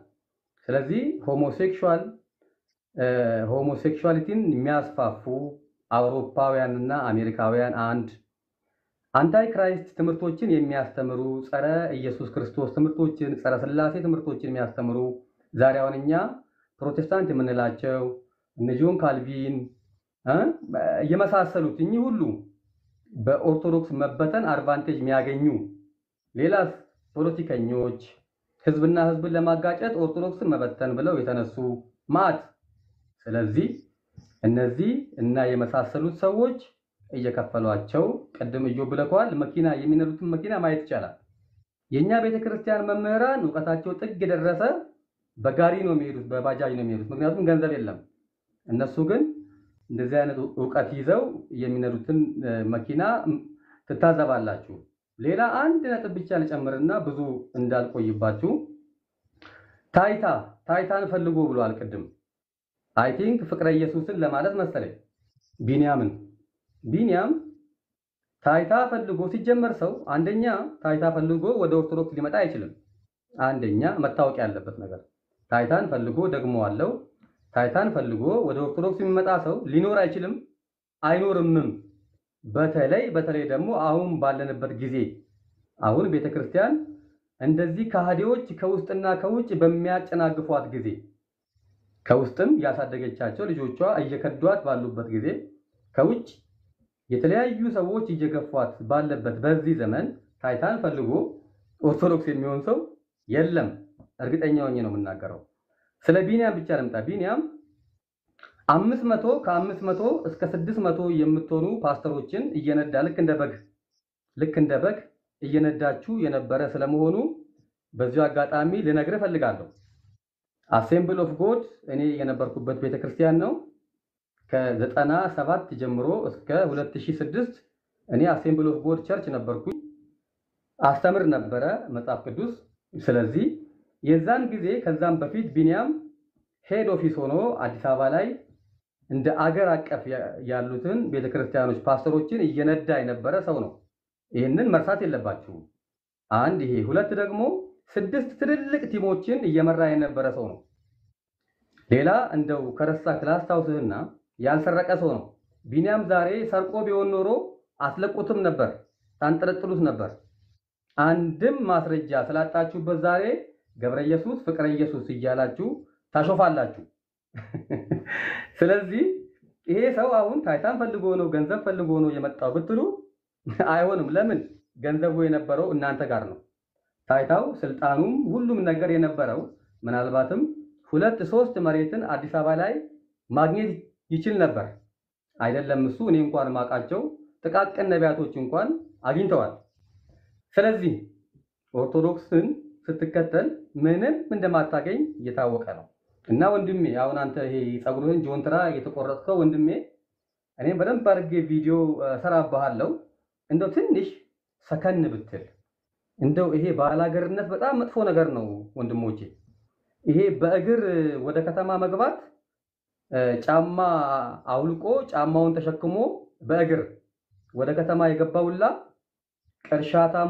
Speaker 3: ስለዚህ ሆሞሴክሹዋል ሆሞሴክሹዋሊቲን የሚያስፋፉ አውሮፓውያንና አሜሪካውያን አንድ አንታይ ክራይስት ትምህርቶችን የሚያስተምሩ ጸረ ኢየሱስ ክርስቶስ ትምህርቶችን፣ ጸረ ስላሴ ትምህርቶችን የሚያስተምሩ ዛሬ አሁን እኛ ፕሮቴስታንት የምንላቸው እነ ጆን ካልቪን የመሳሰሉት እኚህ ሁሉ በኦርቶዶክስ መበተን አድቫንቴጅ የሚያገኙ ሌላስ ፖለቲከኞች ህዝብና ህዝብን ለማጋጨት ኦርቶዶክስን መበተን ብለው የተነሱ ማት ስለዚህ እነዚህ እና የመሳሰሉት ሰዎች እየከፈሏቸው ቅድም እዮ ብለከዋል መኪና የሚነዱትን መኪና ማየት ይቻላል። የእኛ ቤተክርስቲያን መምህራን እውቀታቸው ጥግ የደረሰ በጋሪ ነው የሚሄዱት፣ በባጃጅ ነው የሚሄዱት። ምክንያቱም ገንዘብ የለም። እነሱ ግን እንደዚህ አይነት እውቀት ይዘው የሚነዱትን መኪና ትታዘባላችሁ። ሌላ አንድ ነጥብ ብቻ ልጨምርና ብዙ እንዳልቆይባችሁ። ታይታ ታይታን ፈልጎ ብሏል ቅድም። አይ ቲንክ ፍቅረ ኢየሱስን ለማለት መሰለኝ ቢንያምን ቢንያም ታይታ ፈልጎ ሲጀመር ሰው አንደኛ ታይታ ፈልጎ ወደ ኦርቶዶክስ ሊመጣ አይችልም። አንደኛ መታወቂያ ያለበት ነገር ታይታን ፈልጎ ደግሞ አለው ታይታን ፈልጎ ወደ ኦርቶዶክስ የሚመጣ ሰው ሊኖር አይችልም፣ አይኖርምም። በተለይ በተለይ ደግሞ አሁን ባለንበት ጊዜ አሁን ቤተክርስቲያን እንደዚህ ከሃዲዎች ከውስጥና ከውጭ በሚያጨናግፏት ጊዜ ከውስጥም ያሳደገቻቸው ልጆቿ እየከዷት ባሉበት ጊዜ ከውጭ የተለያዩ ሰዎች እየገፏት ባለበት በዚህ ዘመን ታይታን ፈልጎ ኦርቶዶክስ የሚሆን ሰው የለም። እርግጠኛ ሆኜ ነው የምናገረው። ስለ ቢኒያም ብቻ ልምጣ። ቢኒያም አምስት መቶ ከአምስት መቶ እስከ ስድስት መቶ የምትሆኑ ፓስተሮችን እየነዳ ልክ እንደ በግ ልክ እንደ በግ እየነዳችሁ የነበረ ስለመሆኑ በዚሁ አጋጣሚ ልነግር እፈልጋለሁ። አሴምብል ኦፍ ጎድ እኔ የነበርኩበት ቤተክርስቲያን ነው። ከዘጠና ሰባት ጀምሮ እስከ 2006 እኔ አሴምብል ኦፍ ጎድ ቸርች ነበርኩኝ። አስተምር ነበረ መጽሐፍ ቅዱስ ስለዚህ የዛን ጊዜ ከዛም በፊት ቢኒያም ሄድ ኦፊስ ሆኖ አዲስ አበባ ላይ እንደ አገር አቀፍ ያሉትን ቤተክርስቲያኖች ፓስተሮችን እየነዳ የነበረ ሰው ነው። ይህንን መርሳት የለባችሁም። አንድ ይሄ፣ ሁለት ደግሞ ስድስት ትልልቅ ቲሞችን እየመራ የነበረ ሰው ነው። ሌላ እንደው ከረሳ ክላስታውስህና ያልሰረቀ ሰው ነው ቢንያም። ዛሬ ሰርቆ ቢሆን ኖሮ አትለቁትም ነበር፣ ታንጠለጥሉት ነበር። አንድም ማስረጃ ስላጣችሁበት ዛሬ ገብረ ኢየሱስ፣ ፍቅረ ኢየሱስ እያላችሁ ታሾፋላችሁ። (laughs) ስለዚህ ይሄ ሰው አሁን ታይታን ፈልጎ ነው ገንዘብ ፈልጎ ነው የመጣው ብትሉ አይሆንም። ለምን? ገንዘቡ የነበረው እናንተ ጋር ነው። ታይታው ስልጣኑም፣ ሁሉም ነገር የነበረው ምናልባትም ሁለት ሶስት መሬትን አዲስ አበባ ላይ ማግኘት ይችል ነበር። አይደለም እሱ እኔ እንኳን ማውቃቸው ጥቃቅን ነቢያቶች እንኳን አግኝተዋል። ስለዚህ ኦርቶዶክስን ስትከተል ምንም እንደማታገኝ እየታወቀ ነው። እና ወንድሜ አሁን አንተ ይሄ ጸጉርህን ጆንትራ የተቆረጥከው ወንድሜ እኔ በደንብ አድርጌ ቪዲዮ ሰራባሃለው። እንደው ትንሽ ሰከን ብትል እንደው ይሄ ባላገርነት በጣም መጥፎ ነገር ነው ወንድሞቼ። ይሄ በእግር ወደ ከተማ መግባት ጫማ አውልቆ ጫማውን ተሸክሞ በእግር ወደ ከተማ የገባውላ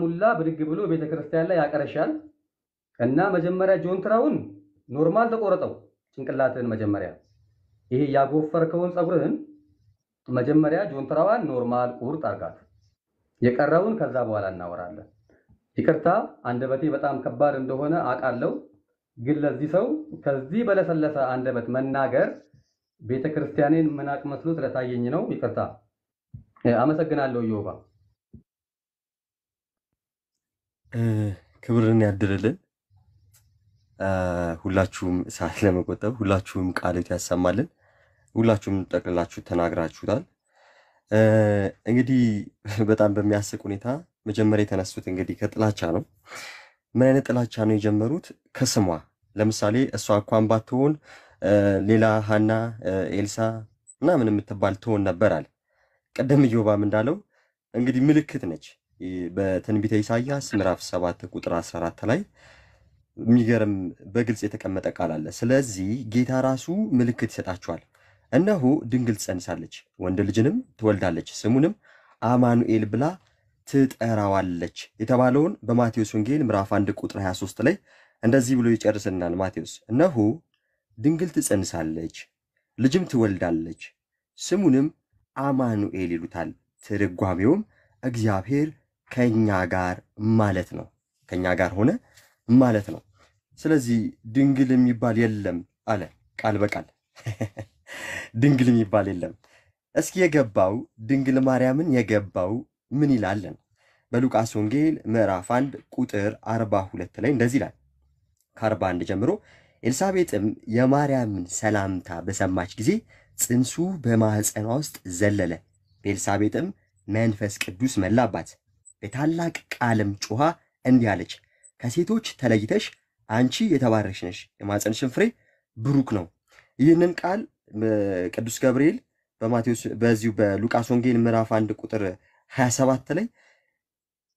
Speaker 3: ሙላ ብድግ ብሎ ቤተክርስቲያን ላይ ያቀረሻል። እና መጀመሪያ ጆንትራውን ኖርማል ተቆረጠው። ጭንቅላትን መጀመሪያ ይሄ ያጎፈርከውን ፀጉርህን መጀመሪያ ጆንትራዋን ኖርማል ቁርጥ አርጋት። የቀረውን ከዛ በኋላ እናወራለን። ይቅርታ አንደበቴ በጣም ከባድ እንደሆነ አውቃለሁ፣ ግን ለዚህ ሰው ከዚህ በለሰለሰ አንደበት መናገር ቤተ ክርስቲያኔን መናቅ መስሎ ስለታየኝ ነው። ይቅርታ። አመሰግናለሁ። ዮባ
Speaker 2: ክብርን ያድርልን። ሁላችሁም ሰዓት ለመቆጠብ ሁላችሁም ቃሎት ያሰማልን። ሁላችሁም ጠቅልላችሁ ተናግራችሁታል። እንግዲህ በጣም በሚያስቅ ሁኔታ መጀመሪያ የተነሱት እንግዲህ ከጥላቻ ነው። ምን አይነት ጥላቻ ነው የጀመሩት? ከስሟ ለምሳሌ እሷ እንኳን ባትሆን ሌላ ሀና፣ ኤልሳ ምናምን የምትባል ትሆን ነበር አለ። ቀደም ኢዮብም እንዳለው እንግዲህ ምልክት ነች። በትንቢተ ኢሳያስ ምዕራፍ ሰባት ቁጥር 14 ላይ የሚገርም በግልጽ የተቀመጠ ቃል አለ። ስለዚህ ጌታ ራሱ ምልክት ይሰጣችኋል፣ እነሆ ድንግል ትጸንሳለች፣ ወንድ ልጅንም ትወልዳለች፣ ስሙንም አማኑኤል ብላ ትጠራዋለች የተባለውን በማቴዎስ ወንጌል ምዕራፍ 1 ቁጥር 23 ላይ እንደዚህ ብሎ ይጨርስናል። ማቴዎስ እነሆ ድንግል ትጸንሳለች፣ ልጅም ትወልዳለች፣ ስሙንም አማኑኤል ይሉታል። ትርጓሜውም እግዚአብሔር ከኛ ጋር ማለት ነው። ከኛ ጋር ሆነ ማለት ነው። ስለዚህ ድንግል የሚባል የለም አለ ቃል በቃል (laughs) ድንግል የሚባል የለም። እስኪ የገባው ድንግል ማርያምን የገባው ምን ይላለን? በሉቃስ ወንጌል ምዕራፍ 1 ቁጥር 42 ላይ እንደዚህ ይላል። ከ41 ጀምሮ ኤልሳቤጥም የማርያምን ሰላምታ በሰማች ጊዜ ጽንሱ በማኅፀኗ ውስጥ ዘለለ፣ በኤልሳቤጥም መንፈስ ቅዱስ መላባት፣ በታላቅ ቃልም ጮኻ እንዲህ አለች ከሴቶች ተለይተሽ አንቺ የተባረክሽ ነሽ፣ የማፀንሽን ፍሬ ብሩክ ነው። ይህንን ቃል ቅዱስ ገብርኤል በማቴዎስ በዚሁ በሉቃስ ወንጌል ምዕራፍ አንድ ቁጥር 27 ላይ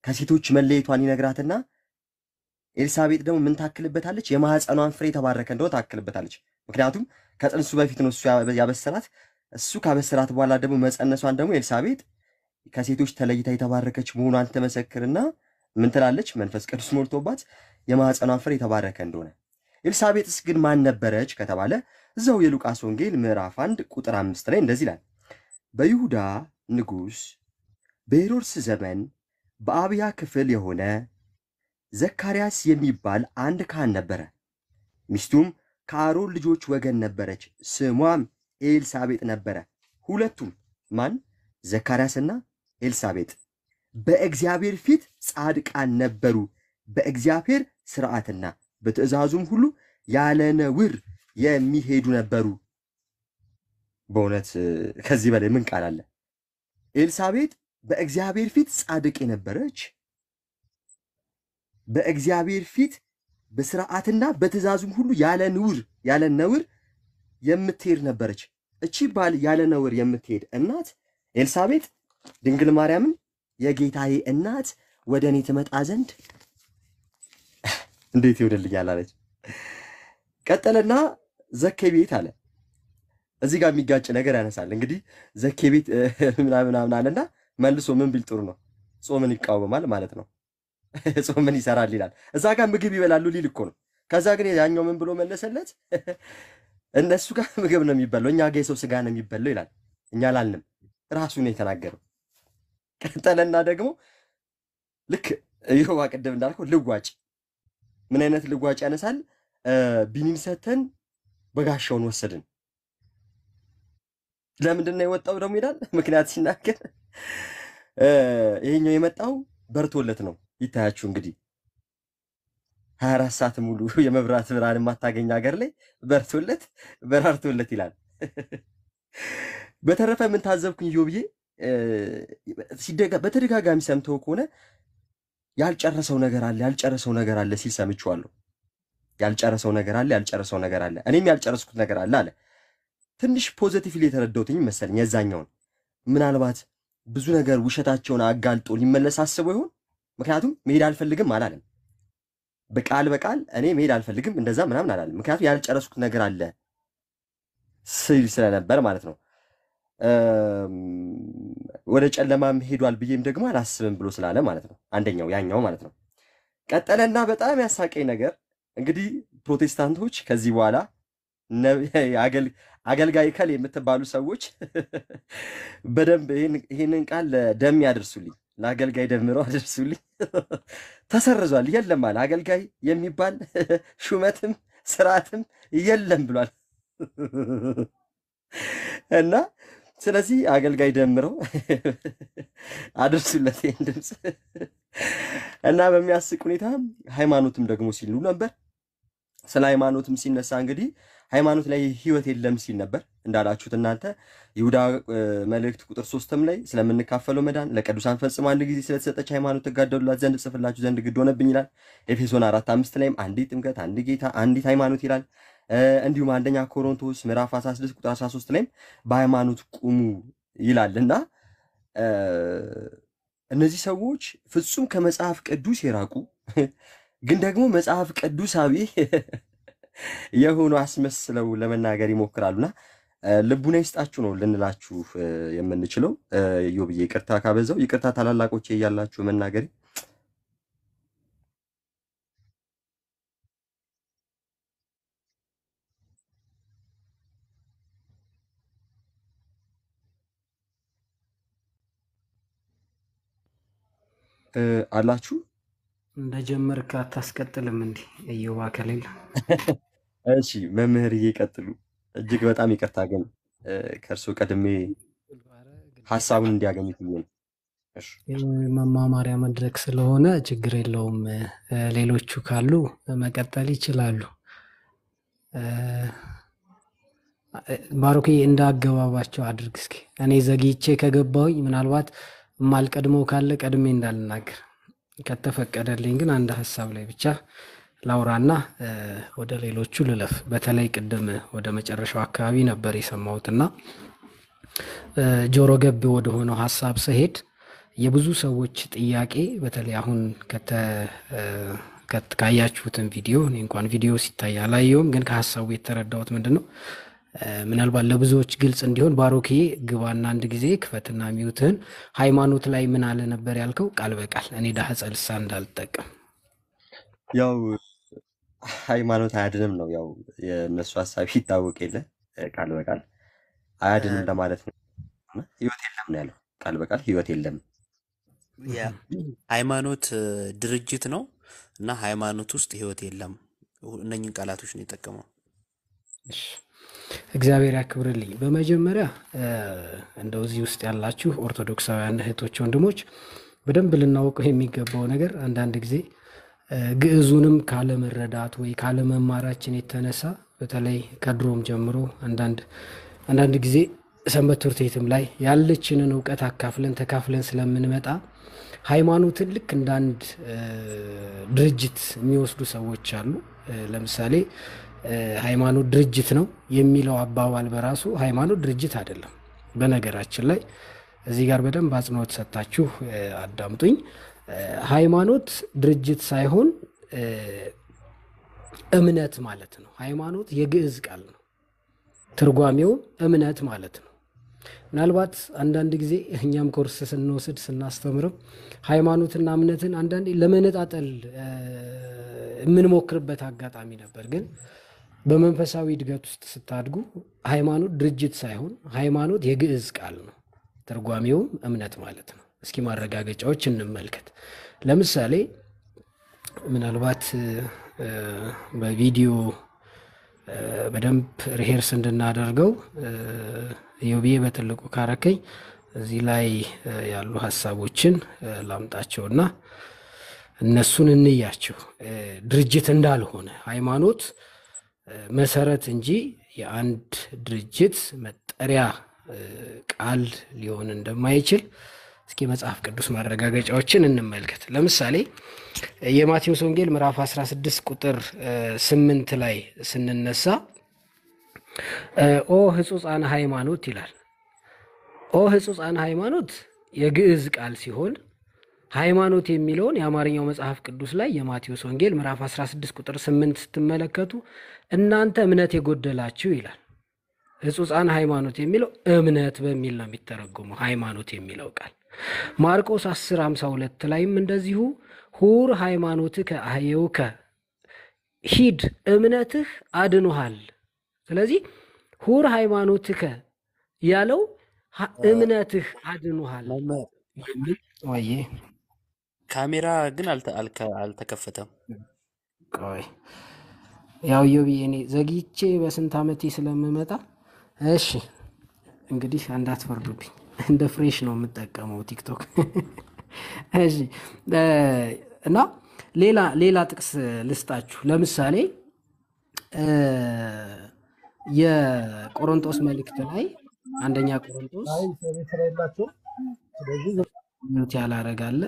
Speaker 2: ከሴቶች መለየቷን ይነግራትና ኤልሳቤጥ ደግሞ ምን ታክልበታለች? የማህፀኗን ፍሬ የተባረከ እንደሆነ ታክልበታለች። ምክንያቱም ከጽንሱ በፊት ነው እሱ ያበሰራት። እሱ ካበሰራት በኋላ ደግሞ መፀነሷን ደግሞ ኤልሳቤጥ ከሴቶች ተለይታ የተባረከች መሆኗን ትመሰክርና ምን ትላለች? መንፈስ ቅዱስ ሞልቶባት የማኅፀኗን ፍሬ የተባረከ እንደሆነ። ኤልሳቤጥስ ግን ማን ነበረች ከተባለ እዛው የሉቃስ ወንጌል ምዕራፍ 1 ቁጥር አምስት ላይ እንደዚህ ይላል። በይሁዳ ንጉሥ በሄሮድስ ዘመን በአብያ ክፍል የሆነ ዘካርያስ የሚባል አንድ ካህን ነበረ። ሚስቱም ከአሮን ልጆች ወገን ነበረች፣ ስሟም ኤልሳቤጥ ነበረ። ሁለቱም ማን? ዘካርያስና ኤልሳቤጥ በእግዚአብሔር ፊት ጻድቃን ነበሩ፣ በእግዚአብሔር ስርዓትና በትእዛዙም ሁሉ ያለ ነውር የሚሄዱ ነበሩ። በእውነት ከዚህ በላይ ምን ቃል አለ? ኤልሳቤጥ በእግዚአብሔር ፊት ጻድቅ የነበረች በእግዚአብሔር ፊት በስርዓትና በትእዛዙም ሁሉ ያለ ንውር ያለ ነውር የምትሄድ ነበረች። እቺ ባል ያለ ነውር የምትሄድ እናት ኤልሳቤጥ ድንግል ማርያምን የጌታዬ እናት ወደ እኔ ትመጣ ዘንድ እንዴት ይሆንልኛል አለች። ቀጠለና ዘኬ ቤት አለ። እዚህ ጋር የሚጋጭ ነገር ያነሳል። እንግዲህ ዘኬ ቤት ምናምናምን አለና መልሶ ምን ቢል ጥሩ ነው? ጾምን ይቃወማል ማለት ነው። (laughs) ጾምን ይሰራል ይላል። እዛ ጋር ምግብ ይበላሉ ሊል እኮ ነው። ከዛ ግን ያኛው ምን ብሎ መለሰለት? (laughs) እነሱ ጋር (laughs) ምግብ ነው የሚበላው፣ እኛ ጋ የሰው ስጋ ነው የሚበላው ይላል። እኛ ላልንም ራሱ ነው የተናገረው። ቀጠለና ደግሞ ልክ ይኸው ቅድም እንዳልከው ልዋጭ ምን አይነት ልጓጭ ያነሳል? ቢኒን ሰተን በጋሻውን ወሰድን። ለምንድን ነው የወጣው ደግሞ ይላል። (laughs) ምክንያት ሲናገር ይሄኛው የመጣው በርቶለት ነው። ይታያችሁ እንግዲህ ሀያ አራት ሰዓት ሙሉ (laughs) የመብራት ብርሃን የማታገኝ ሀገር ላይ በርቶለት በራርቶለት ይላል። (laughs) በተረፈ ምን ታዘብኩኝ ዮብዬ በተደጋጋሚ ሰምተው ከሆነ ያልጨረሰው ነገር አለ ያልጨረሰው ነገር አለ ሲል ሰምቼዋለሁ። ያልጨረሰው ነገር አለ ያልጨረሰው ነገር አለ እኔም ያልጨረስኩት ነገር አለ አለ። ትንሽ ፖዘቲቭሊ የተረዳሁትኝ መሰለኝ የዛኛውን ምናልባት ብዙ ነገር ውሸታቸውን አጋልጦ ሊመለስ አስቦ ይሆን? ምክንያቱም መሄድ አልፈልግም አላለም። በቃል በቃል እኔ መሄድ አልፈልግም እንደዛ ምናምን አላለም። ምክንያቱም ያልጨረስኩት ነገር አለ ሲል ስለነበር ማለት ነው። ወደ ጨለማም ሄዷል ብዬም ደግሞ አላስብም ብሎ ስላለ ማለት ነው። አንደኛው ያኛው ማለት ነው። ቀጠለና በጣም ያሳቀኝ ነገር እንግዲህ ፕሮቴስታንቶች ከዚህ በኋላ (laughs) አገልጋይ ከል የምትባሉ ሰዎች (laughs) በደንብ ይህንን ቃል ለደም ያደርሱልኝ፣ ለአገልጋይ ደምረው አደርሱልኝ። (laughs) ተሰርዟል፣ የለም አለ። አገልጋይ የሚባል ሹመትም ስርዓትም የለም ብሏል እና ስለዚህ አገልጋይ ደምረው (laughs) አድርሱለት ይህን ድምፅ እና በሚያስቅ ሁኔታ ሃይማኖትም ደግሞ ሲሉ ነበር። ስለ ሃይማኖትም ሲነሳ እንግዲህ ሃይማኖት ላይ ህይወት የለም ሲል ነበር እንዳላችሁት እናንተ ይሁዳ መልእክት ቁጥር ሶስትም ላይ ስለምንካፈለው መዳን ለቅዱሳን ፈጽሞ አንድ ጊዜ ስለተሰጠች ሃይማኖት ትጋደሉላት ዘንድ ጽፍላችሁ ዘንድ ግድ ሆነብኝ ይላል። ኤፌሶን አራት አምስት ላይም አንዲት ጥምቀት፣ አንድ ጌታ፣ አንዲት ሃይማኖት ይላል። እንዲሁም አንደኛ ኮሮንቶስ ምዕራፍ 16 ቁጥር 13 ላይም በሃይማኖት ቁሙ ይላል እና እነዚህ ሰዎች ፍጹም ከመጽሐፍ ቅዱስ የራቁ (laughs) ግን ደግሞ መጽሐፍ ቅዱሳዊ (laughs) የሆኑ አስመስለው ለመናገር ይሞክራሉና ልቡና ይስጣችሁ ነው ልንላችሁ የምንችለው። እዮብዬ ይቅርታ ካበዛው ይቅርታ ታላላቆቼ እያላችሁ መናገሬ አላችሁ?
Speaker 5: እንደጀመርክ አታስቀጥልም እንዲ እየዋ ከሌለ (laughs)
Speaker 2: እሺ፣ መምህር እየቀጥሉ። እጅግ በጣም ይቅርታ ግን ከእርሶ ቀድሜ ሀሳቡን እንዲያገኙት ነው።
Speaker 5: መማማሪያ መድረክ ስለሆነ ችግር የለውም። ሌሎቹ ካሉ መቀጠል ይችላሉ። ባሮኬ እንደ አገባባቸው አድርግ እስኪ። እኔ ዘግይቼ ከገባሁኝ ምናልባት የማልቀድመው ካለ ቀድሜ እንዳልናገር ከተፈቀደልኝ ግን አንድ ሀሳብ ላይ ብቻ ላውራና ወደ ሌሎቹ ልለፍ። በተለይ ቅድም ወደ መጨረሻው አካባቢ ነበር የሰማሁትና ጆሮ ገብ ወደ ሆነው ሀሳብ ስሄድ የብዙ ሰዎች ጥያቄ በተለይ አሁን ካያችሁትን ቪዲዮ እኔ እንኳን ቪዲዮ ሲታይ አላየውም፣ ግን ከሀሳቡ የተረዳሁት ምንድን ነው ምናልባት ለብዙዎች ግልጽ እንዲሆን ባሮኪ ግባና አንድ ጊዜ ክፈትና ሚውትህን። ሃይማኖት ላይ ምን አለ ነበር ያልከው? ቃል በቃል እኔ ዳህፀ ልሳን እንዳልጠቀም
Speaker 2: ያው ሃይማኖት አያድንም ነው ያው የእነሱ ሀሳቢ ይታወቅ የለ ቃል በቃል አያድንም ለማለት ነው። ህይወት የለም ነው ያለው ቃል በቃል ህይወት የለም።
Speaker 1: ሃይማኖት ድርጅት ነው እና ሃይማኖት ውስጥ ህይወት የለም። እነኝን ቃላቶች ነው የጠቀመው።
Speaker 5: እግዚአብሔር ያክብርልኝ። በመጀመሪያ እንደው እዚህ ውስጥ ያላችሁ ኦርቶዶክሳውያን እህቶች፣ ወንድሞች በደንብ ልናውቀው የሚገባው ነገር አንዳንድ ጊዜ ግዕዙንም ካለመረዳት ወይ ካለመማራችን የተነሳ በተለይ ከድሮም ጀምሮ አንዳንድ ጊዜ ሰንበት ትምህርት ቤትም ላይ ያለችንን እውቀት አካፍለን ተካፍለን ስለምንመጣ ሃይማኖትን ልክ እንደ አንድ ድርጅት የሚወስዱ ሰዎች አሉ። ለምሳሌ ሃይማኖት ድርጅት ነው የሚለው አባባል በራሱ ሃይማኖት ድርጅት አይደለም። በነገራችን ላይ እዚህ ጋር በደንብ አጽንኦት ሰጥታችሁ አዳምጡኝ። ሃይማኖት ድርጅት ሳይሆን እምነት ማለት ነው። ሃይማኖት የግዕዝ ቃል ነው። ትርጓሜው እምነት ማለት ነው። ምናልባት አንዳንድ ጊዜ እኛም ኮርስ ስንወስድ ስናስተምርም ሃይማኖትና እምነትን አንዳንዴ ለመነጣጠል የምንሞክርበት አጋጣሚ ነበር ግን በመንፈሳዊ እድገት ውስጥ ስታድጉ ሃይማኖት ድርጅት ሳይሆን ሃይማኖት የግዕዝ ቃል ነው። ትርጓሜውም እምነት ማለት ነው። እስኪ ማረጋገጫዎች እንመልከት። ለምሳሌ ምናልባት በቪዲዮ በደንብ ርሄርስ እንድናደርገው ዮብዬ በትልቁ ካረከኝ እዚህ ላይ ያሉ ሀሳቦችን ላምጣቸውና እነሱን እንያቸው ድርጅት እንዳልሆነ ሃይማኖት መሰረት እንጂ የአንድ ድርጅት መጠሪያ ቃል ሊሆን እንደማይችል እስኪ መጽሐፍ ቅዱስ ማረጋገጫዎችን እንመልከት። ለምሳሌ የማቴዎስ ወንጌል ምዕራፍ 16 ቁጥር 8 ላይ ስንነሳ ኦ ህጹፃን ሃይማኖት ይላል። ኦ ህጹፃን ሃይማኖት የግዕዝ ቃል ሲሆን ሃይማኖት የሚለውን የአማርኛው መጽሐፍ ቅዱስ ላይ የማቴዎስ ወንጌል ምዕራፍ 16 ቁጥር 8 ስትመለከቱ እናንተ እምነት የጎደላችሁ ይላል። ሕጹፃን ሃይማኖት የሚለው እምነት በሚል ነው የሚተረጎመው ሃይማኖት የሚለው ቃል ማርቆስ 10 52 ላይም እንደዚሁ ሁር ሃይማኖትከ አህየውከ ሂድ እምነትህ አድኖሃል። ስለዚህ ሁር ሃይማኖትከ ያለው እምነትህ አድኖሃል።
Speaker 1: ካሜራ ግን አልተከፈተም። ቆይ
Speaker 5: ያውየው ብዬ እኔ በስንት ዓመቴ ስለምመጣ እሺ እንግዲህ እንዳትፈርዱብኝ እንደ ፍሬሽ ነው የምጠቀመው ቲክቶክ። (laughs) እሺ እና ሌላ ሌላ ጥቅስ ልስጣችሁ። ለምሳሌ የቆሮንቶስ መልእክት ላይ አንደኛ ቆሮንቶስ ያላረጋለ።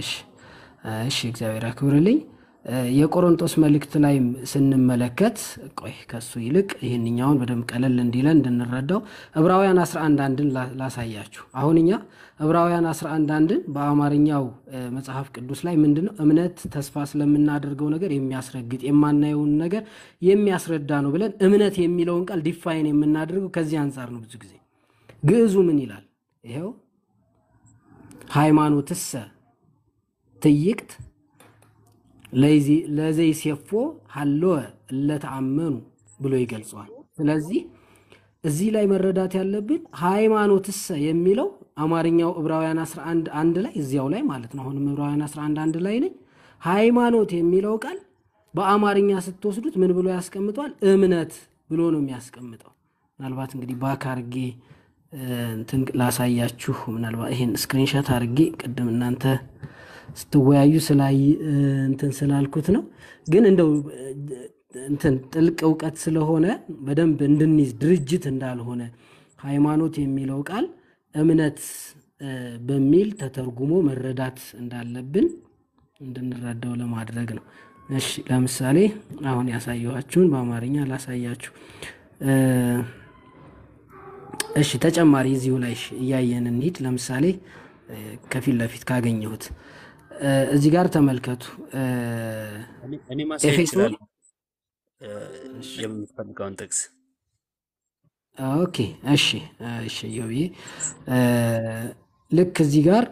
Speaker 5: እሺ እሺ፣ እግዚአብሔር አክብርልኝ። የቆሮንቶስ መልእክት ላይም ስንመለከት ቆይ ከሱ ይልቅ ይህንኛውን በደንብ ቀለል እንዲለን እንድንረዳው ዕብራውያን 11 አንድን ላሳያችሁ። አሁን እኛ ዕብራውያን 11 አንድን በአማርኛው መጽሐፍ ቅዱስ ላይ ምንድነው ነው እምነት ተስፋ ስለምናደርገው ነገር የሚያስረግጥ የማናየውን ነገር የሚያስረዳ ነው ብለን እምነት የሚለውን ቃል ዲፋይን የምናደርገው ከዚህ አንጻር ነው። ብዙ ጊዜ ግዕዙ ምን ይላል? ይኸው ሃይማኖትሰ ትይቅት ለዘይሴፎ ሀለወ እለተአመኑ ብሎ ይገልጸዋል። ስለዚህ እዚህ ላይ መረዳት ያለብን ሃይማኖትሰ የሚለው አማርኛው ዕብራውያን 11 አንድ ላይ እዚያው ላይ ማለት ነው። አሁንም ዕብራውያን 11 አንድ ላይ ነኝ። ሃይማኖት የሚለው ቃል በአማርኛ ስትወስዱት ምን ብሎ ያስቀምጠዋል? እምነት ብሎ ነው የሚያስቀምጠው። ምናልባት እንግዲህ ባክ አርጌ እንትን ላሳያችሁ። ምናልባት ይህን ስክሪንሻት አርጌ ቅድም እናንተ ስትወያዩ እንትን ስላልኩት ነው። ግን እንደው እንትን ጥልቅ እውቀት ስለሆነ በደንብ እንድንይዝ ድርጅት እንዳልሆነ ሃይማኖት የሚለው ቃል እምነት በሚል ተተርጉሞ መረዳት እንዳለብን እንድንረዳው ለማድረግ ነው። እሺ፣ ለምሳሌ አሁን ያሳየኋችሁን በአማርኛ ላሳያችሁ። እሺ፣ ተጨማሪ እዚሁ ላይ እያየን እንሂድ። ለምሳሌ ከፊት ለፊት ካገኘሁት እዚህ ጋር ተመልከቱ።
Speaker 1: የምፈልገውን ጥቅስ
Speaker 5: ኦኬ፣ እሺ፣ እሺ ዮብዬ ልክ እዚህ ጋር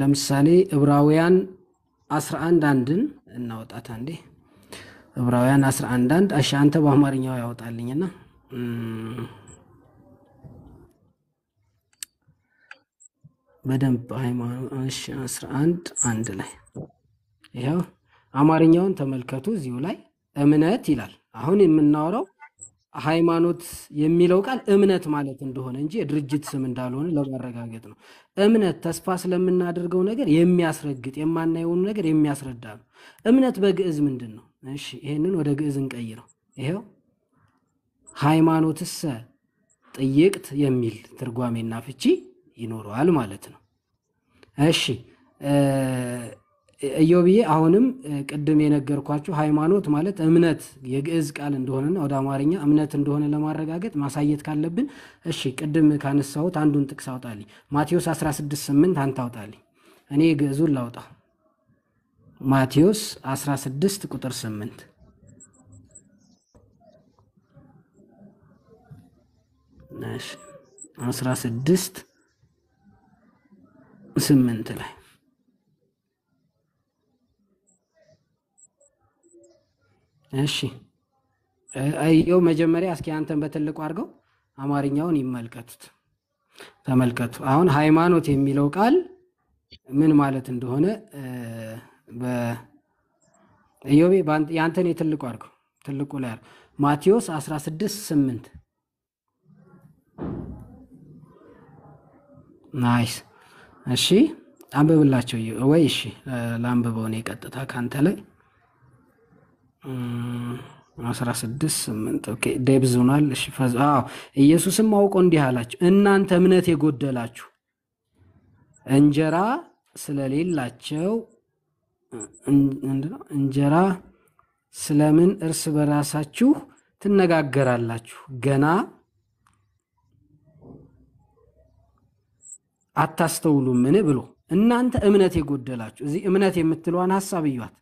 Speaker 5: ለምሳሌ ዕብራውያን 11 አንድን እናወጣት አንዴ። ዕብራውያን 11 አንድ እሺ፣ አንተ በአማርኛው ያወጣልኝና በደንብ ሃይማኖት አንድ አንድ ላይ ይኸው አማርኛውን ተመልከቱ። እዚሁ ላይ እምነት ይላል። አሁን የምናወራው ሃይማኖት የሚለው ቃል እምነት ማለት እንደሆነ እንጂ የድርጅት ስም እንዳልሆነ ለማረጋገጥ ነው። እምነት ተስፋ ስለምናደርገው ነገር የሚያስረግጥ የማናየውን ነገር የሚያስረዳ ነው። እምነት በግዕዝ ምንድን ነው? እሺ ይህንን ወደ ግዕዝ እንቀይረው። ይሄው ሃይማኖትሰ ጥይቅት የሚል ትርጓሜና ፍቺ ይኖረዋል ማለት ነው። እሺ እዮብዬ አሁንም ቅድም የነገርኳችሁ ሃይማኖት ማለት እምነት የግዕዝ ቃል እንደሆነና ወደ አማርኛ እምነት እንደሆነ ለማረጋገጥ ማሳየት ካለብን፣ እሺ ቅድም ካነሳሁት አንዱን ጥቅስ አውጣልኝ። ማቴዎስ 16፥8 አንተ አውጣልኝ፣ እኔ ግዕዙን ላውጣ። ማቴዎስ 16 ቁጥር 8 16 ስምንት ላይ እሺ እየው መጀመሪያ እስኪ አንተን በትልቁ አድርገው አማርኛውን ይመልከቱት፣ ተመልከቱ። አሁን ሃይማኖት የሚለው ቃል ምን ማለት እንደሆነ በኢዮቤ የአንተን የትልቁ አድርገው ትልቁ ላይ አድርገው ማቴዎስ 16 8 ናይስ እሺ አንብብላቸው ወይ? እሺ ለአንብበው እኔ ቀጥታ ካንተ ላይ አስራ ስድስት ስምንት ዴብዝ ሆኗል። ኢየሱስም አውቆ እንዲህ አላቸው፣ እናንተ እምነት የጎደላችሁ እንጀራ ስለሌላቸው እንጀራ ስለምን እርስ በራሳችሁ ትነጋገራላችሁ? ገና አታስተውሉምን ብሎ እናንተ እምነት የጎደላችሁ እዚህ እምነት የምትለዋን ሀሳብ እዩት።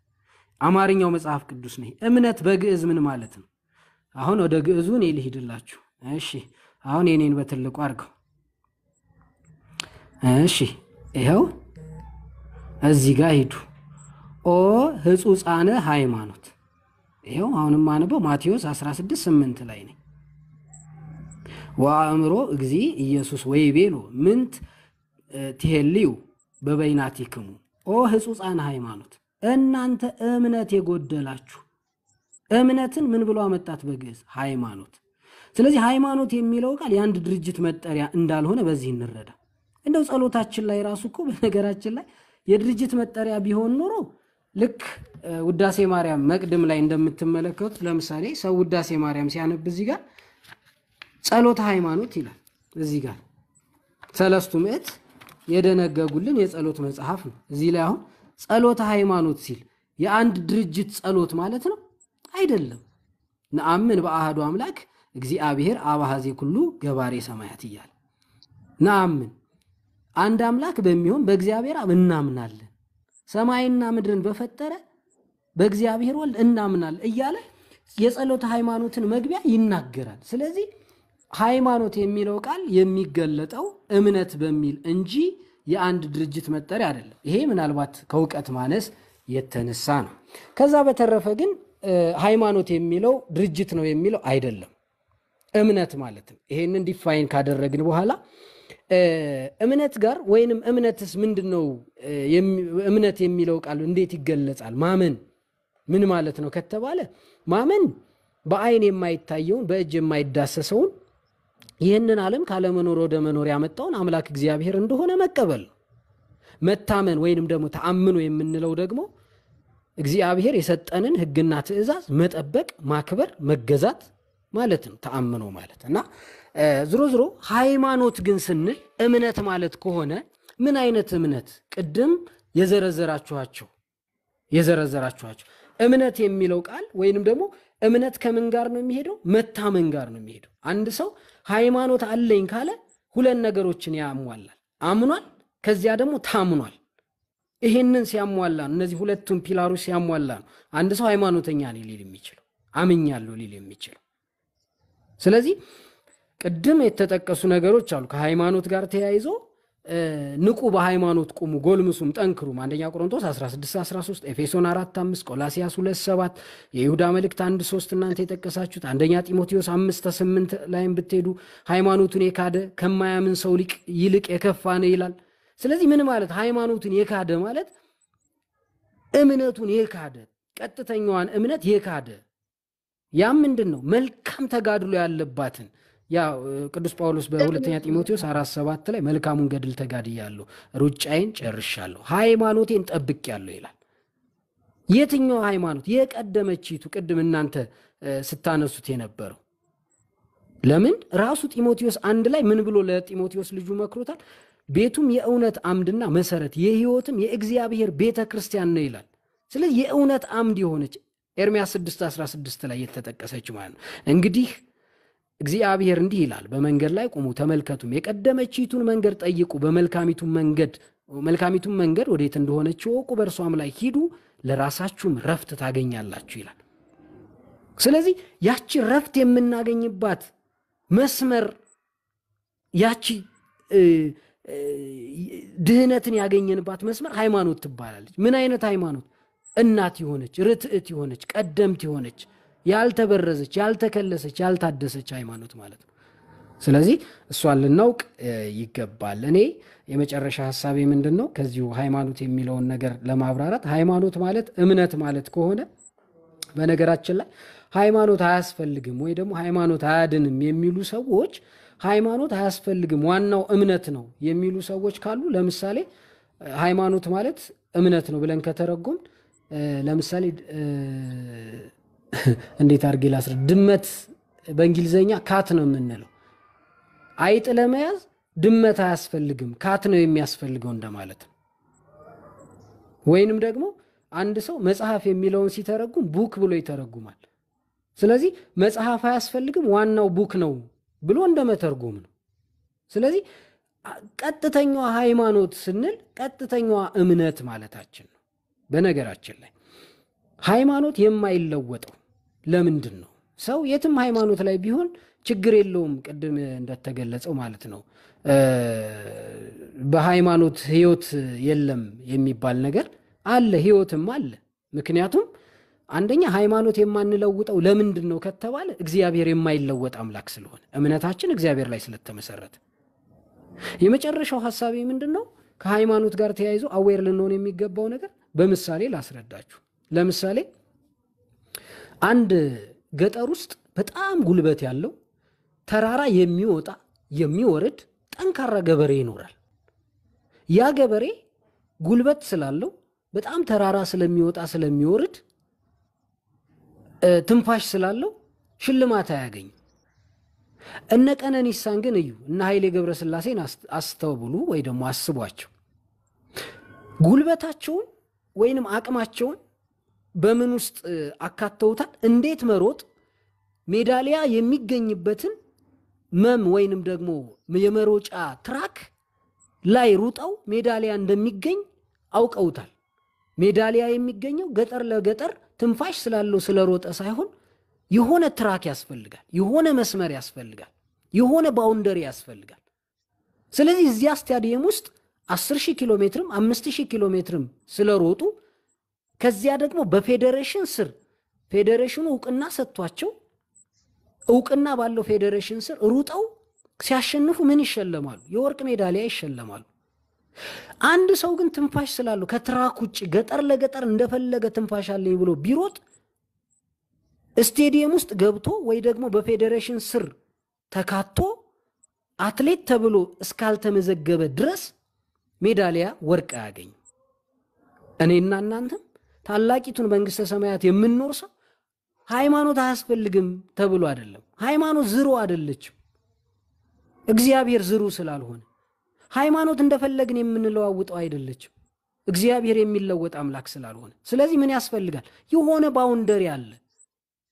Speaker 5: አማርኛው መጽሐፍ ቅዱስ ነ እምነት በግዕዝ ምን ማለት ነው? አሁን ወደ ግዕዙ እኔ ልሂድላችሁ። እሺ፣ አሁን የኔን በትልቁ አድርገው። እሺ፣ ይኸው እዚህ ጋር ሂዱ። ኦ ሕጹጻነ ሃይማኖት። ይኸው አሁንም ማንበው ማቴዎስ 16 8 ላይ ነኝ። ወአእምሮ እግዚ ኢየሱስ ወይቤሎ ምንት ትሄልዩ በበይናቲክሙ ኦ ህጹፃን ሃይማኖት እናንተ እምነት የጎደላችሁ እምነትን ምን ብሎ አመጣት በግዕዝ ሃይማኖት ስለዚህ ሃይማኖት የሚለው ቃል የአንድ ድርጅት መጠሪያ እንዳልሆነ በዚህ እንረዳ እንደው ጸሎታችን ላይ ራሱ እኮ በነገራችን ላይ የድርጅት መጠሪያ ቢሆን ኖሮ ልክ ውዳሴ ማርያም መቅድም ላይ እንደምትመለከቱት ለምሳሌ ሰው ውዳሴ ማርያም ሲያነብ እዚህ ጋር ጸሎተ ሃይማኖት ይላል እዚህ ጋር ሰለስቱ ምዕት የደነገጉልን የጸሎት መጽሐፍ ነው። እዚህ ላይ አሁን ጸሎተ ሃይማኖት ሲል የአንድ ድርጅት ጸሎት ማለት ነው አይደለም። ነአምን በአህዱ አምላክ እግዚአብሔር አባሃዜ ኩሉ ገባሬ ሰማያት እያለ ነአምን አንድ አምላክ በሚሆን በእግዚአብሔር አብ እናምናለን፣ ሰማይና ምድርን በፈጠረ በእግዚአብሔር ወልድ እናምናለን እያለ የጸሎተ ሃይማኖትን መግቢያ ይናገራል። ስለዚህ ሃይማኖት የሚለው ቃል የሚገለጠው እምነት በሚል እንጂ የአንድ ድርጅት መጠሪያ አይደለም። ይሄ ምናልባት ከእውቀት ማነስ የተነሳ ነው። ከዛ በተረፈ ግን ሃይማኖት የሚለው ድርጅት ነው የሚለው አይደለም፣ እምነት ማለት ነው። ይሄንን ዲፋይን ካደረግን በኋላ እምነት ጋር ወይንም እምነትስ ምንድን ነው? እምነት የሚለው ቃል እንዴት ይገለጻል? ማመን ምን ማለት ነው ከተባለ ማመን በአይን የማይታየውን በእጅ የማይዳሰሰውን ይህንን ዓለም ካለመኖር ወደ መኖር ያመጣውን አምላክ እግዚአብሔር እንደሆነ መቀበል ነው። መታመን ወይንም ደግሞ ተአምኖ የምንለው ደግሞ እግዚአብሔር የሰጠንን ሕግና ትእዛዝ መጠበቅ፣ ማክበር፣ መገዛት ማለት ነው። ተአምኖ ማለት እና ዝሮ ዝሮ ሃይማኖት ግን ስንል እምነት ማለት ከሆነ ምን አይነት እምነት? ቅድም የዘረዘራችኋቸው የዘረዘራችኋቸው እምነት የሚለው ቃል ወይንም ደግሞ እምነት ከምን ጋር ነው የሚሄደው? መታመን ጋር ነው የሚሄደው። አንድ ሰው ሃይማኖት አለኝ ካለ ሁለት ነገሮችን ያሟላል። አምኗል፣ ከዚያ ደግሞ ታምኗል። ይሄንን ሲያሟላ ነው፣ እነዚህ ሁለቱን ፒላሮች ሲያሟላ ነው አንድ ሰው ሃይማኖተኛ ነኝ ሊል የሚችለው አምኛለሁ ሊል የሚችለው። ስለዚህ ቅድም የተጠቀሱ ነገሮች አሉ ከሃይማኖት ጋር ተያይዞ ንቁ፣ በሃይማኖት ቁሙ፣ ጎልምሱም፣ ጠንክሩም አንደኛ ቆሮንቶስ 1613 13፣ ኤፌሶን 45 ቆላሲያስ 2 የይሁዳ መልእክት 1 3 እናንተ የጠቀሳችሁት አንደኛ ጢሞቴዎስ 5 8 ላይም ብትሄዱ ሃይማኖቱን የካደ ከማያምን ሰው ይልቅ የከፋ ነው ይላል። ስለዚህ ምን ማለት ሃይማኖቱን የካደ ማለት እምነቱን የካደ ቀጥተኛዋን እምነት የካደ ያም ምንድን ነው መልካም ተጋድሎ ያለባትን ያው ቅዱስ ጳውሎስ በሁለተኛ ጢሞቴዎስ አራት ሰባት ላይ መልካሙን ገድል ተጋድያለሁ፣ ሩጫዬን ጨርሻለሁ፣ ሃይማኖቴን ጠብቄያለሁ ይላል። የትኛው ሃይማኖት? የቀደመችቱ ቅድም እናንተ ስታነሱት የነበረው ለምን ራሱ ጢሞቴዎስ አንድ ላይ ምን ብሎ ለጢሞቴዎስ ልጁ መክሮታል? ቤቱም የእውነት አምድና መሰረት የህይወትም የእግዚአብሔር ቤተ ክርስቲያን ነው ይላል። ስለዚህ የእውነት አምድ የሆነች ኤርምያስ 6 16 ላይ የተጠቀሰች ማለት ነው እንግዲህ እግዚአብሔር እንዲህ ይላል፣ በመንገድ ላይ ቁሙ ተመልከቱም፣ የቀደመችቱን መንገድ ጠይቁ፣ በመልካሚቱን መንገድ መልካሚቱን መንገድ ወዴት እንደሆነች ወቁ፣ በእርሷም ላይ ሂዱ፣ ለራሳችሁም ረፍት ታገኛላችሁ ይላል። ስለዚህ ያቺ ረፍት የምናገኝባት መስመር ያቺ ድህነትን ያገኘንባት መስመር ሃይማኖት ትባላለች። ምን አይነት ሃይማኖት? እናት የሆነች ርትዕት የሆነች ቀደምት የሆነች ያልተበረዘች፣ ያልተከለሰች፣ ያልታደሰች ሃይማኖት ማለት ነው። ስለዚህ እሷን ልናውቅ ይገባል። እኔ የመጨረሻ ሀሳቤ ምንድን ነው? ከዚሁ ሃይማኖት የሚለውን ነገር ለማብራራት ሃይማኖት ማለት እምነት ማለት ከሆነ በነገራችን ላይ ሃይማኖት አያስፈልግም ወይ ደግሞ ሃይማኖት አያድንም የሚሉ ሰዎች ሃይማኖት አያስፈልግም ዋናው እምነት ነው የሚሉ ሰዎች ካሉ ለምሳሌ ሃይማኖት ማለት እምነት ነው ብለን ከተረጎም ለምሳሌ እንዴት አድርጌ ላስረድ? ድመት በእንግሊዘኛ ካት ነው የምንለው። አይጥ ለመያዝ ድመት አያስፈልግም፣ ካት ነው የሚያስፈልገው እንደማለት ነው። ወይንም ደግሞ አንድ ሰው መጽሐፍ የሚለውን ሲተረጉም ቡክ ብሎ ይተረጉማል። ስለዚህ መጽሐፍ አያስፈልግም፣ ዋናው ቡክ ነው ብሎ እንደመተርጎም ነው። ስለዚህ ቀጥተኛዋ ሃይማኖት ስንል ቀጥተኛዋ እምነት ማለታችን ነው። በነገራችን ላይ ሃይማኖት የማይለወጠው ለምንድን ነው ሰው የትም ሃይማኖት ላይ ቢሆን ችግር የለውም። ቅድም እንደተገለጸው ማለት ነው በሃይማኖት ህይወት የለም የሚባል ነገር አለ፣ ህይወትም አለ። ምክንያቱም አንደኛ ሃይማኖት የማንለውጠው ለምንድን ነው ከተባለ እግዚአብሔር የማይለወጥ አምላክ ስለሆነ እምነታችን እግዚአብሔር ላይ ስለተመሰረተ። የመጨረሻው ሀሳቢ ምንድን ነው? ከሃይማኖት ጋር ተያይዞ አዌር ልንሆን የሚገባው ነገር በምሳሌ ላስረዳችሁ። ለምሳሌ አንድ ገጠር ውስጥ በጣም ጉልበት ያለው ተራራ የሚወጣ የሚወርድ ጠንካራ ገበሬ ይኖራል። ያ ገበሬ ጉልበት ስላለው በጣም ተራራ ስለሚወጣ ስለሚወርድ ትንፋሽ ስላለው ሽልማት አያገኝም። እነ ቀነኒሳን ግን እዩ፣ እነ ኃይሌ ገብረስላሴን አስተውብሉ ወይ ደግሞ አስቧቸው። ጉልበታቸውን ወይንም አቅማቸውን በምን ውስጥ አካተውታል? እንዴት መሮጥ ሜዳሊያ የሚገኝበትን መም ወይንም ደግሞ የመሮጫ ትራክ ላይ ሩጠው ሜዳሊያ እንደሚገኝ አውቀውታል። ሜዳሊያ የሚገኘው ገጠር ለገጠር ትንፋሽ ስላለው ስለሮጠ ሳይሆን የሆነ ትራክ ያስፈልጋል፣ የሆነ መስመር ያስፈልጋል፣ የሆነ ባውንደሪ ያስፈልጋል። ስለዚህ እዚያ ስታዲየም ውስጥ 10 ሺህ ኪሎ ሜትርም 5 ሺህ ኪሎ ሜትርም ስለሮጡ ከዚያ ደግሞ በፌዴሬሽን ስር ፌዴሬሽኑ እውቅና ሰጥቷቸው እውቅና ባለው ፌዴሬሽን ስር ሩጠው ሲያሸንፉ ምን ይሸለማሉ? የወርቅ ሜዳሊያ ይሸለማሉ። አንድ ሰው ግን ትንፋሽ ስላለው ከትራክ ውጭ ገጠር ለገጠር እንደፈለገ ትንፋሽ አለኝ ብሎ ቢሮጥ ስቴዲየም ውስጥ ገብቶ ወይ ደግሞ በፌዴሬሽን ስር ተካቶ አትሌት ተብሎ እስካልተመዘገበ ድረስ ሜዳሊያ ወርቅ አያገኝም። እኔና እናንተም ታላቂቱን መንግስተ ሰማያት የምንኖር ሰው ሃይማኖት አያስፈልግም ተብሎ አይደለም። ሃይማኖት ዝሩ አይደለችም። እግዚአብሔር ዝሩ ስላልሆነ ሃይማኖት እንደፈለግን የምንለዋውጠው አይደለችም። እግዚአብሔር የሚለወጥ አምላክ ስላልሆነ፣ ስለዚህ ምን ያስፈልጋል? የሆነ ባውንደሪ አለ፣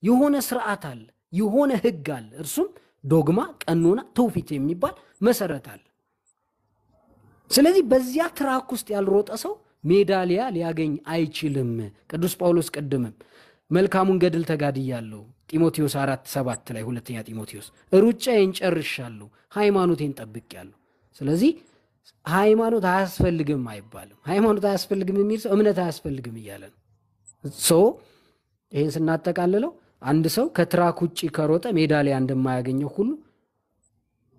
Speaker 5: የሆነ ስርዓት አለ፣ የሆነ ህግ አለ። እርሱም ዶግማ፣ ቀኖና፣ ትውፊት የሚባል መሰረት አለ። ስለዚህ በዚያ ትራክ ውስጥ ያልሮጠ ሰው ሜዳሊያ ሊያገኝ አይችልም። ቅዱስ ጳውሎስ ቅድምም መልካሙን ገድል ተጋድያለሁ ጢሞቴዎስ አራት ሰባት ላይ ሁለተኛ ጢሞቴዎስ ሩጫዬን ጨርሻለሁ፣ ሃይማኖቴን ጠብቄያለሁ። ስለዚህ ሃይማኖት አያስፈልግም አይባልም። ሃይማኖት አያስፈልግም የሚል ሰው እምነት አያስፈልግም እያለ ነው። ሶ ይህን ስናጠቃልለው አንድ ሰው ከትራክ ውጭ ከሮጠ ሜዳሊያ እንደማያገኘው ሁሉ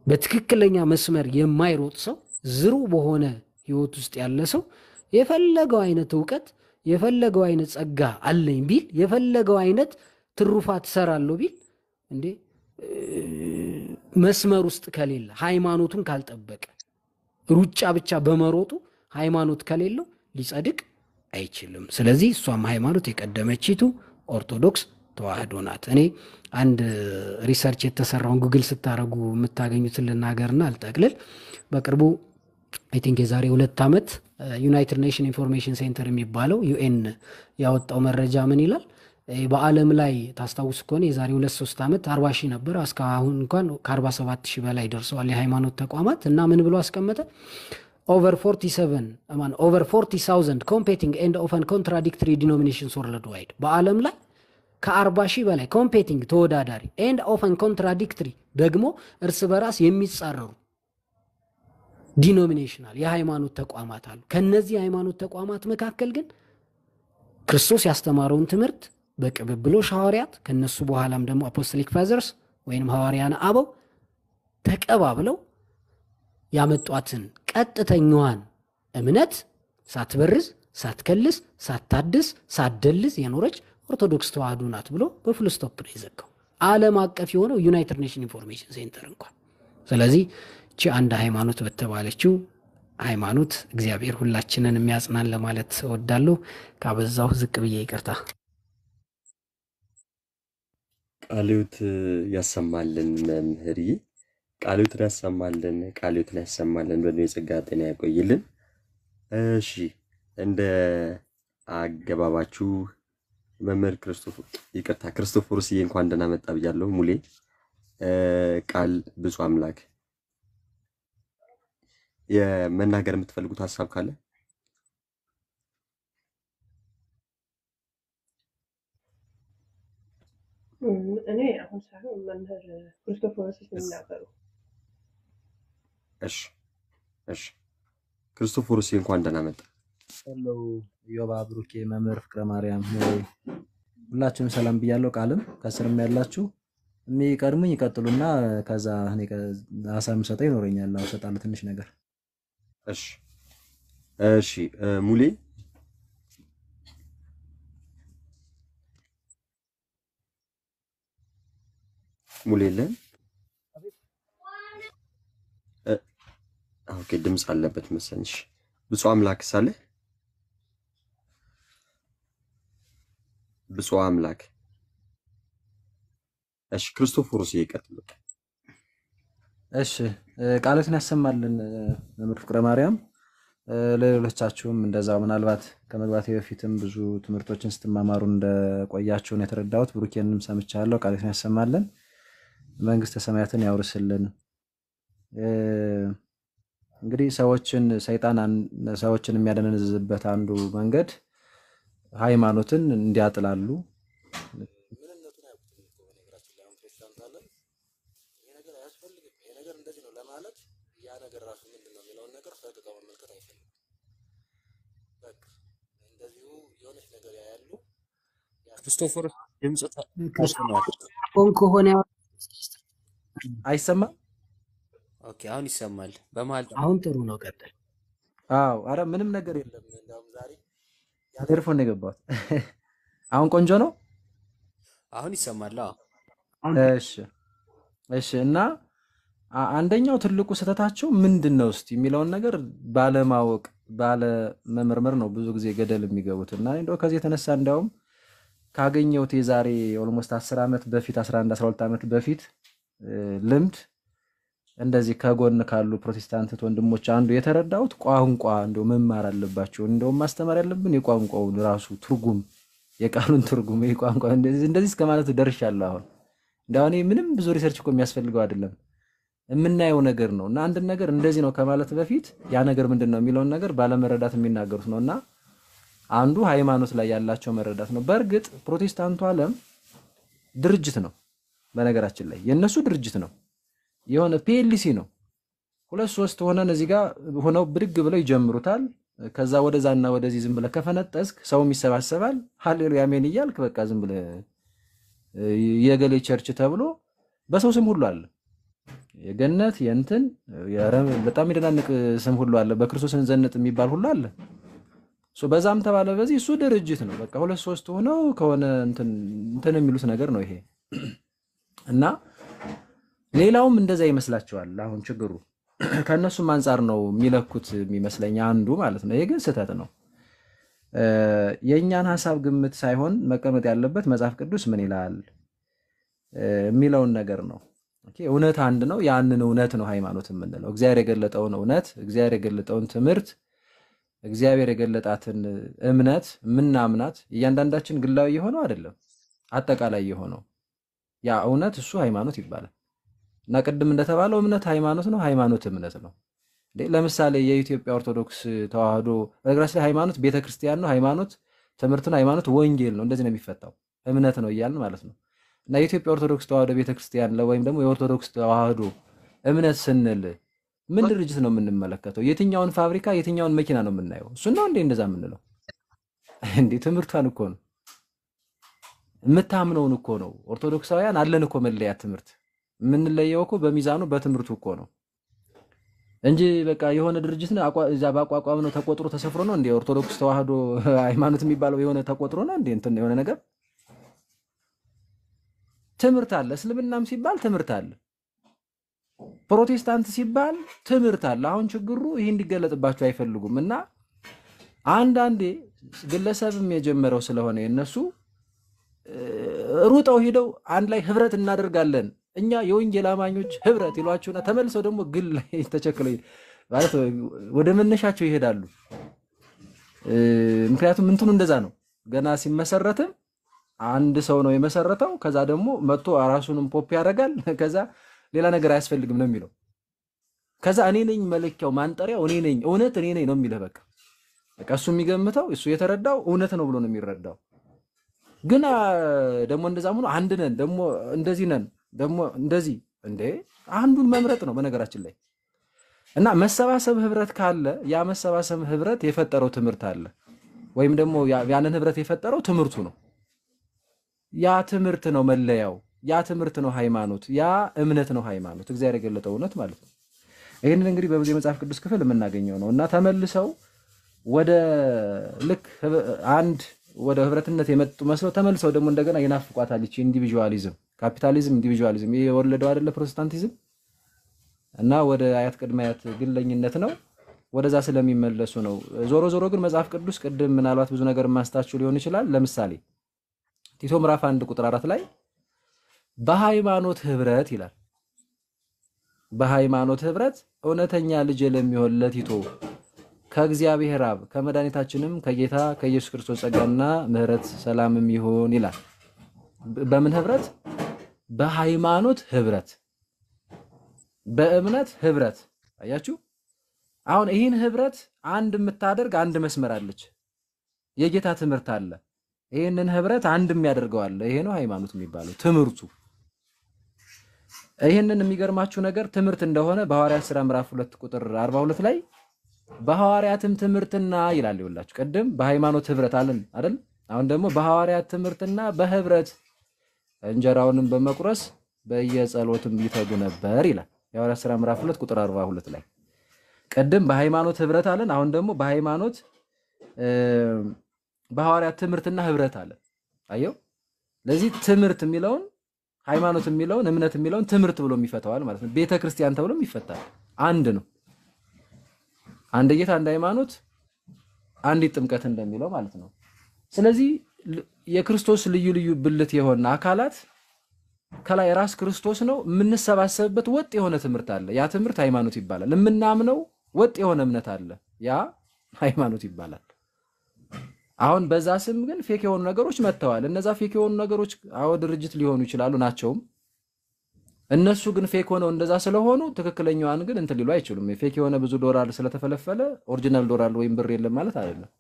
Speaker 5: በትክክለኛ መስመር የማይሮጥ ሰው ዝሩ በሆነ ህይወት ውስጥ ያለ ሰው የፈለገው አይነት እውቀት የፈለገው አይነት ጸጋ አለኝ ቢል የፈለገው አይነት ትሩፋት ትሰራለሁ ቢል እንዴ መስመር ውስጥ ከሌለ ሃይማኖቱን ካልጠበቀ ሩጫ ብቻ በመሮጡ ሃይማኖት ከሌለው ሊጸድቅ አይችልም። ስለዚህ እሷም ሃይማኖት የቀደመችቱ ኦርቶዶክስ ተዋህዶ ናት። እኔ አንድ ሪሰርች የተሰራውን ጉግል ስታደርጉ የምታገኙትን ልናገርና አልጠቅልል በቅርቡ አይ ቲንክ የዛሬ ሁለት ዓመት ዩናይትድ ኔሽን ኢንፎርሜሽን ሴንተር የሚባለው ዩኤን ያወጣው መረጃ ምን ይላል? በዓለም ላይ ታስታውስ ከሆነ የዛሬ ሁለት ሶስት ዓመት አርባ ሺህ ነበር። አሁን እንኳን ከአርባ ሰባት ሺህ በላይ ደርሰዋል የሃይማኖት ተቋማት እና ምን ብሎ አስቀመጠ? ኦቨር ፎርቲ ሰቨን ኦቨር ፎርቲ ሳውዘንድ ኮምፔቲንግ ኤንድ ኦፈን ኮንትራዲክትሪ ዲኖሚኔሽንስ ወርልድ ዋይድ በዓለም ላይ ከአርባ ሺህ በላይ ኮምፔቲንግ ተወዳዳሪ ኤንድ ኦፈን ኮንትራዲክትሪ ደግሞ እርስ በራስ የሚጻረሩ ዲኖሚኔሽናል የሃይማኖት ተቋማት አሉ። ከነዚህ የሃይማኖት ተቋማት መካከል ግን ክርስቶስ ያስተማረውን ትምህርት በቅብብሎሽ ሐዋርያት ከነሱ በኋላም ደግሞ አፖስቶሊክ ፋዘርስ ወይም ሐዋርያን አበው ተቀባብለው ያመጧትን ቀጥተኛዋን እምነት ሳትበርዝ፣ ሳትከልስ፣ ሳታድስ፣ ሳትደልዝ የኖረች ኦርቶዶክስ ተዋህዶ ናት ብሎ በፉልስቶፕ ነው የዘጋው። ዓለም አቀፍ የሆነው ዩናይትድ ኔሽን ኢንፎርሜሽን ሴንተር እንኳን ስለዚህ እቺ አንድ ሃይማኖት በተባለችው ሃይማኖት እግዚአብሔር ሁላችንን የሚያጽናን ለማለት እወዳለሁ። ካበዛው ዝቅ ብዬ ይቅርታ።
Speaker 2: ቃልዮት ያሰማልን መምህርዬ፣ ቃልዮትን ያሰማልን፣ ቃልዮትን ያሰማልን። በእድሜ የጸጋ ጤና ያቆይልን። እሺ እንደ አገባባችሁ መምህር ክርስቶፎር ይቅርታ ክርስቶፎርስዬ እንኳን ደህና መጣ ብያለሁ። ሙሌ ቃል ብፁ አምላክ የመናገር የምትፈልጉት ሀሳብ ካለ እኔ አሁን ሳይሆን መምህር ክርስቶፎሮስ የሚናገሩ። እሺ እሺ፣ ክርስቶፎሮስ እንኳን ደህና መጣ።
Speaker 6: ዮባ፣ ብሩኬ፣ መምህር ፍቅረ ማርያም፣ ሁላችሁም ሰላም ብያለሁ። ቃልም ከስርም ያላችሁ የሚቀድሙኝ ይቀጥሉና ከዛ ሀሳብ ሰጠ ይኖረኛል። አዎ እሰጣለሁ ትንሽ ነገር
Speaker 2: እሺ እሺ ሙሌ ሙሌ የለን። ኦኬ ድምፅ አለበት መሰለኝ። ብፁዕ አምላክ ሳለህ ብፁዕ አምላክ እሺ ክርስቶፎሮስ ይቀጥል።
Speaker 6: እሺ ቃለትን ያሰማልን መምህር ፍቅረ ማርያም። ለሌሎቻችሁም እንደዛው ምናልባት ከመግባት በፊትም ብዙ ትምህርቶችን ስትማማሩ እንደቆያችሁን የተረዳሁት ብሩኬንም ሰምቻለሁ። ቃለትን ያሰማልን፣ መንግስተ ሰማያትን ያውርስልን። እንግዲህ ሰዎችን ሰይጣን ሰዎችን የሚያደነዝዝበት አንዱ መንገድ ሃይማኖትን እንዲያጥላሉ
Speaker 4: ክርስቶፈር ድምፅ
Speaker 5: ሆን ከሆነ
Speaker 6: አይሰማም። ኦኬ፣ አሁን ይሰማል። በመሀል አሁን ጥሩ ነው። ቀጥል። አዎ፣ አረ ምንም ነገር የለም። እንደውም ዛሬ ያቴርፎን ነው የገባሁት። (laughs) አሁን ቆንጆ ነው። አሁን ይሰማል። እሺ፣ እሺ። እና አንደኛው ትልቁ ስህተታቸው ምንድን ነው እስቲ የሚለውን ነገር ባለማወቅ ባለመመርመር ነው ብዙ ጊዜ ገደል የሚገቡት እና እንደው ከዚህ የተነሳ እንዲያውም ካገኘሁት የዛሬ ኦልሞስት 10 ዓመት በፊት 11 12 ዓመት በፊት ልምድ እንደዚህ ከጎን ካሉ ፕሮቴስታንት ወንድሞች አንዱ የተረዳሁት ቋንቋ እንደው መማር አለባቸው። እንደውም ማስተማር ያለብን የቋንቋውን ራሱ ትርጉም፣ የቃሉን ትርጉም የቋንቋ እንደዚህ እስከ ማለት ደርሻለሁ። አሁን እንደው እኔ ምንም ብዙ ሪሰርች እኮ የሚያስፈልገው አይደለም የምናየው ነገር ነው። እና አንድን ነገር እንደዚህ ነው ከማለት በፊት ያ ነገር ምንድን ነው የሚለውን ነገር ባለመረዳት የሚናገሩት ነው እና አንዱ ሃይማኖት ላይ ያላቸው መረዳት ነው። በእርግጥ ፕሮቴስታንቱ ዓለም ድርጅት ነው። በነገራችን ላይ የእነሱ ድርጅት ነው፣ የሆነ ፒኤልሲ ነው። ሁለት ሶስት ሆነን እዚህ ጋር ሆነው ብድግ ብለው ይጀምሩታል። ከዛ ወደዛና ወደዚህ ዝም ብለህ ከፈነጠስክ ሰውም ይሰባሰባል። ሃሌሉያ አሜን እያልክ በቃ ዝም ብለህ የገሌ ቸርች ተብሎ በሰው ስም ሁሉ አለ የገነት የእንትን በጣም የደናንቅ ስም ሁሉ አለ። በክርስቶስን ዘነጥ የሚባል ሁሉ አለ። በዛም ተባለ በዚህ እሱ ድርጅት ነው። በቃ ሁለት ሶስት ሆነው ከሆነ እንትን የሚሉት ነገር ነው ይሄ እና ሌላውም እንደዛ ይመስላቸዋል። አሁን ችግሩ ከእነሱም አንጻር ነው የሚለኩት የሚመስለኝ አንዱ ማለት ነው። ይሄ ግን ስህተት ነው። የእኛን ሀሳብ ግምት ሳይሆን መቀመጥ ያለበት መጽሐፍ ቅዱስ ምን ይላል የሚለውን ነገር ነው። እውነት አንድ ነው። ያንን እውነት ነው ሃይማኖት የምንለው እግዚአብሔር የገለጠውን እውነት እግዚአብሔር የገለጠውን ትምህርት እግዚአብሔር የገለጣትን እምነት ምናምናት እያንዳንዳችን ግላዊ የሆነው አይደለም፣ አጠቃላይ የሆነው ያ እውነት እሱ ሃይማኖት ይባላል። እና ቅድም እንደተባለው እምነት ሃይማኖት ነው፣ ሃይማኖት እምነት ነው። ለምሳሌ የኢትዮጵያ ኦርቶዶክስ ተዋህዶ በነገራችን ላይ ሃይማኖት ቤተክርስቲያን ነው፣ ሃይማኖት ትምህርት ነው፣ ሃይማኖት ወንጌል ነው። እንደዚህ ነው የሚፈታው፣ እምነት ነው እያልን ማለት ነው። እና የኢትዮጵያ ኦርቶዶክስ ተዋህዶ ቤተክርስቲያን ወይም ደግሞ የኦርቶዶክስ ተዋህዶ እምነት ስንል ምን ድርጅት ነው የምንመለከተው? የትኛውን ፋብሪካ የትኛውን መኪና ነው የምናየው? እሱ ነው እንዴ እንደዛ የምንለው? እንዴ ትምህርቷን እኮ ነው የምታምነውን እኮ ነው። ኦርቶዶክሳውያን አለን እኮ መለያ ትምህርት። የምንለየው እኮ በሚዛኑ በትምህርቱ እኮ ነው እንጂ በቃ የሆነ ድርጅት እዛ በአቋቋም ነው ተቆጥሮ ተሰፍሮ ነው እንዴ ኦርቶዶክስ ተዋህዶ ሃይማኖት የሚባለው የሆነ ተቆጥሮ ነው እንዴ እንትን የሆነ ነገር ትምህርት አለ። እስልምናም ሲባል ትምህርት አለ። ፕሮቴስታንት ሲባል ትምህርት አለ። አሁን ችግሩ ይህ እንዲገለጥባቸው አይፈልጉም እና አንዳንዴ ግለሰብም የጀመረው ስለሆነ የነሱ ሩጠው ሂደው አንድ ላይ ህብረት እናደርጋለን እኛ የወንጌል አማኞች ህብረት ይሏቸውና ተመልሰው ደግሞ ግል ላይ ተቸክለው ማለት ወደ መነሻቸው ይሄዳሉ። ምክንያቱም እንትኑ እንደዛ ነው። ገና ሲመሰረትም አንድ ሰው ነው የመሰረተው። ከዛ ደግሞ መጥቶ ራሱንም ፖፕ ያደርጋል። ከዛ ሌላ ነገር አያስፈልግም ነው የሚለው። ከዛ እኔ ነኝ መለኪያው ማንጠሪያው እኔ ነኝ እውነት እኔ ነኝ ነው የሚለው በቃ በቃ እሱ የሚገምተው እሱ የተረዳው እውነት ነው ብሎ ነው የሚረዳው። ግን ደግሞ እንደዛም ሆኖ አንድ ነን ደግሞ እንደዚህ ነን ደግሞ እንደዚህ እንዴ አንዱን መምረጥ ነው በነገራችን ላይ እና መሰባሰብ ህብረት ካለ ያ መሰባሰብ ህብረት የፈጠረው ትምህርት አለ ወይም ደግሞ ያንን ህብረት የፈጠረው ትምህርቱ ነው። ያ ትምህርት ነው መለያው። ያ ትምህርት ነው ሃይማኖት፣ ያ እምነት ነው ሃይማኖት፣ እግዚአብሔር የገለጠው እውነት ማለት ነው። ይህንን እንግዲህ በብዙ የመጽሐፍ ቅዱስ ክፍል የምናገኘው ነው እና ተመልሰው ወደ ልክ አንድ ወደ ህብረትነት የመጡ መስለው ተመልሰው ደግሞ እንደገና የናፍቋታል ይቺ ኢንዲቪዥዋሊዝም፣ ካፒታሊዝም፣ ኢንዲቪዥዋሊዝም ይሄ የወለደው አይደለ ፕሮቴስታንቲዝም እና ወደ አያት ቅድመ አያት ግለኝነት ነው ወደዛ ስለሚመለሱ ነው። ዞሮ ዞሮ ግን መጽሐፍ ቅዱስ ቅድም ምናልባት ብዙ ነገር ማስታችሁ ሊሆን ይችላል። ለምሳሌ ቲቶ ምዕራፍ አንድ ቁጥር አራት ላይ በሃይማኖት ህብረት ይላል። በሃይማኖት ህብረት እውነተኛ ልጅ ለሚሆን ለቲቶ ከእግዚአብሔር አብ ከመድኃኒታችንም ከጌታ ከኢየሱስ ክርስቶስ ጸጋና ምሕረት ሰላምም ይሁን ይላል። በምን ህብረት? በሃይማኖት ህብረት፣ በእምነት ህብረት። አያችሁ፣ አሁን ይህን ህብረት አንድ የምታደርግ አንድ መስመር አለች። የጌታ ትምህርት አለ። ይህንን ህብረት አንድ የሚያደርገው አለ። ይሄ ነው ሃይማኖት የሚባለው ትምህርቱ ይህንን የሚገርማችሁ ነገር ትምህርት እንደሆነ በሐዋርያት ሥራ ምዕራፍ ሁለት ቁጥር 42 ላይ በሐዋርያትም ትምህርትና ይላል። ይኸውላችሁ ቅድም በሃይማኖት ህብረት አለን አይደል? አሁን ደግሞ በሐዋርያት ትምህርትና በህብረት እንጀራውንም በመቁረስ በየጸሎትም ይተጉ ነበር ይላል። የሐዋርያት ሥራ ምዕራፍ 2 ቁጥር 42 ላይ ቅድም በሃይማኖት ህብረት አለን። አሁን ደግሞ በሃይማኖት በሐዋርያት ትምህርትና ህብረት አለን። አየው ለዚህ ትምህርት የሚለውን ሃይማኖት የሚለውን እምነት የሚለውን ትምህርት ብሎ የሚፈታዋል ማለት ነው። ቤተ ክርስቲያን ተብሎ ይፈታል። አንድ ነው። አንድ ጌታ፣ አንድ ሃይማኖት፣ አንዲት ጥምቀት እንደሚለው ማለት ነው። ስለዚህ የክርስቶስ ልዩ ልዩ ብልት የሆነ አካላት ከላይ ራስ ክርስቶስ ነው። የምንሰባሰብበት ወጥ የሆነ ትምህርት አለ። ያ ትምህርት ሃይማኖት ይባላል። የምናምነው ወጥ የሆነ እምነት አለ። ያ ሃይማኖት ይባላል። አሁን በዛ ስም ግን ፌክ የሆኑ ነገሮች መጥተዋል። እነዛ ፌክ የሆኑ ነገሮች አዎ ድርጅት ሊሆኑ ይችላሉ ናቸውም። እነሱ ግን ፌክ ሆነው እንደዛ ስለሆኑ ትክክለኛዋን ግን እንትን ሊሉ አይችሉም። ፌክ የሆነ ብዙ ዶላር ስለተፈለፈለ ኦሪጂናል ዶላር ወይም ብር የለም ማለት አይደለም